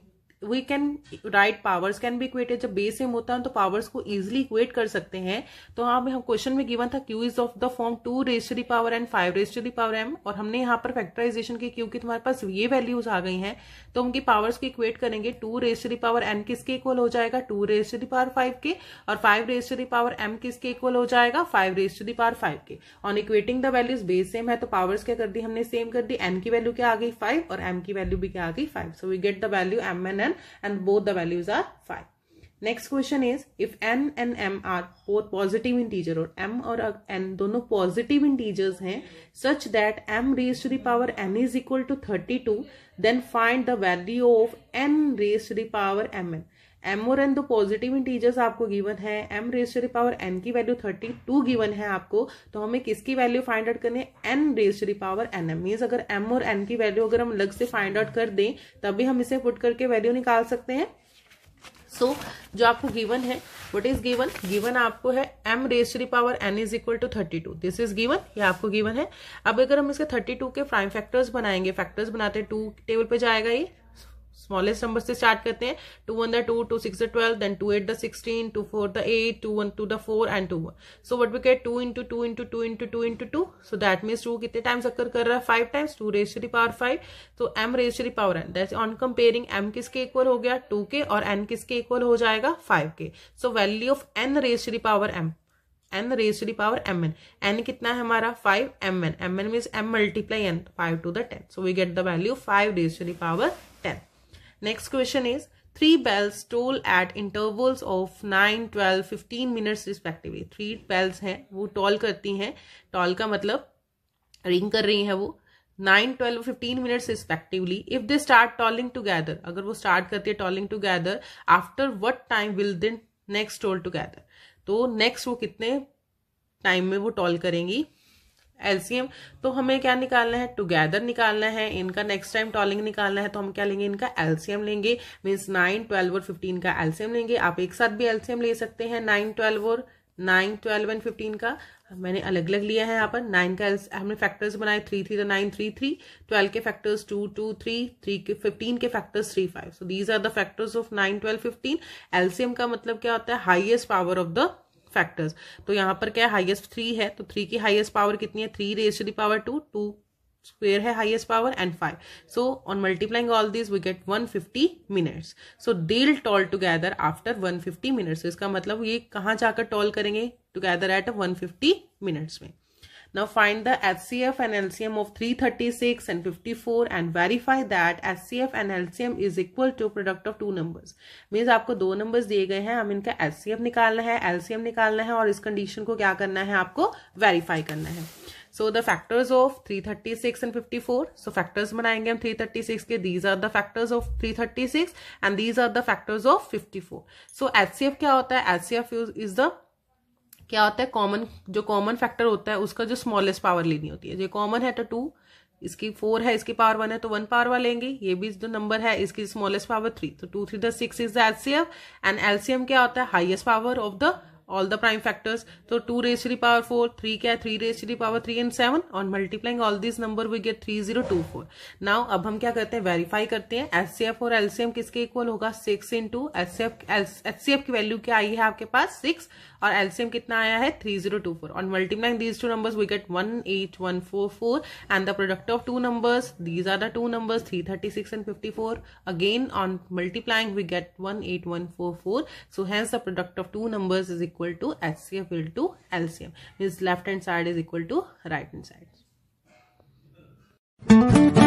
we can write powers can be equated जब base same होता है तो पावर्स को इजिली इक्वेट कर सकते हैं तो हाँ हम क्वेश्चन में गिवन था q is of the form two raise to power and five raise to power m और हमने यहाँ पर फैक्टराइजेशन की क्योंकि तुम्हारे पास ये वैल्यूज आ गई हैं तो उनकी पावर्स को इक्वेट करेंगे two raise to power n किसके इक्वल हो जाएगा two raise to power five के और five raise to power m किसके इक्वल हो जाएगा five raise to power five के on equating the values base same है तो पावर्स क्या कर दी हमने सेम कर दी एन की वैल्यू क्या आ गई फाइव और एम की वैल्यू भी क्या आ गई five so we get the value m N n and both the values are 5. Next question is if n and m are both positive integer or m or n dono positive integers hain, such that m raised to the power n is equal to 32 then find the value of n raised to the power m. M और n दो positive integers आपको given है M raise to power n की value thirty two given है आपको तो हमें किसकी वैल्यू फाइंड आउट करनी है N raise to power N M means अगर एम और एन की वैल्यू अगर हम अलग से फाइंड आउट कर दें तभी हम इसे पुट करके वैल्यू निकाल सकते हैं सो so, जो आपको गिवन है वट इज गिवन गिवन आपको है M raise to power N is equal to thirty two this is given ये आपको गिवन है अब अगर हम इसके थर्टी टू के प्राइम फैक्टर्स बनाएंगे फैक्टर्स बनाते टू टेबल पे जाएगा ये स्मॉलेस्ट नंबर से स्टार्ट करते हैं two one the two two six the twelve then two eight the sixteen two four the eight two one two the four and two one so what we get two into two into two into two into two so that means two कितने times occur कर रहा है five times two raise to power five तो M raise to power N that on comparing M किसके equal हो गया to के और एन किसके इक्वल हो जाएगा फाइव के so value of N raise to power M N raise to power M N N कितना है हमारा five M N M N means M multiply N five two the ten so we get the value five raise to power ten Next question is three bells toll at intervals of 9, 12, 15 minutes respectively. Three bells हैं वो toll करती हैं toll का मतलब ring कर रही हैं वो nine twelve fifteen minutes respectively if they start tolling together अगर वो स्टार्ट करती है tolling together after what time will then next toll together तो नेक्स्ट वो कितने टाइम में वो टॉल करेंगी एलसीएम तो हमें क्या निकालना है टुगेदर निकालना है इनका नेक्स्ट टाइम टॉलिंग निकालना है तो हम क्या लेंगे इनका एलसीएम लेंगे मीन्स नाइन ट्वेल्व और फिफ्टीन का एलसीएम लेंगे आप एक साथ भी एलसीएम ले सकते हैं नाइन ट्वेल्व और नाइन ट्वेल्व एंड फिफ्टीन का मैंने अलग अलग लिया है यहाँ पर नाइन का हमने फैक्टर्स बनाए थ्री थ्री तो नाइन थ्री थ्री ट्वेल्व के factors two two three three के फिफ्टीन के factors three five so these are the factors of nine twelve fifteen LCM का मतलब क्या होता है highest power of the factors तो यहां पर क्या है हाइएस्ट थ्री है तो थ्री की हाइएस्ट पावर कितनी है three raise to the power two two square है highest power and five so on multiplying all this we get one fifty minutes so they'll toll together after one fifty minutes इसका मतलब ये कहाँ जाकर toll करेंगे together at one fifty minutes में Now find the HCF and LCM of 336 and 54 and verify that HCF and LCM is equal to product of two numbers. Means आपको दो numbers दिए गए हैं हमें इनका HCF निकालना है LCM निकालना है और इस condition को क्या करना है आपको verify करना है so the factors of 336 and 54 so factors बनाएंगे हम 336 के these are the factors of 336 and these are the factors of 54 so HCF क्या होता है एचसीएफ इज द क्या होता है कॉमन जो कॉमन फैक्टर होता है उसका जो स्मॉलेस्ट पावर लेनी होती है जो कॉमन है तो टू इसकी फोर है इसकी पावर वन है तो वन पावर वन लेंगे ये भी जो नंबर है इसकी स्मॉलेस्ट पावर थ्री तो two three the six is the LCM and LCM क्या होता है highest power of the all the prime factors तो two raise three power four three क्या है three raise three power three and seven और multiplying all this number we get three zero two four now अब हम क्या करते हैं verify करते हैं एस सी एफ और एलसीएम किसके इक्वल होगा six into S C F की वैल्यू क्या आई है आपके पास सिक्स और एलसीएम कितना आया है three zero two four on multiplying these two numbers we get one one eight four four and the product of two numbers these are the two numbers six and fifty four again on multiplying we get one one eight four four so hence the product of two numbers is equal to HCF will to LCM means left hand side is equal to right hand side Thank you.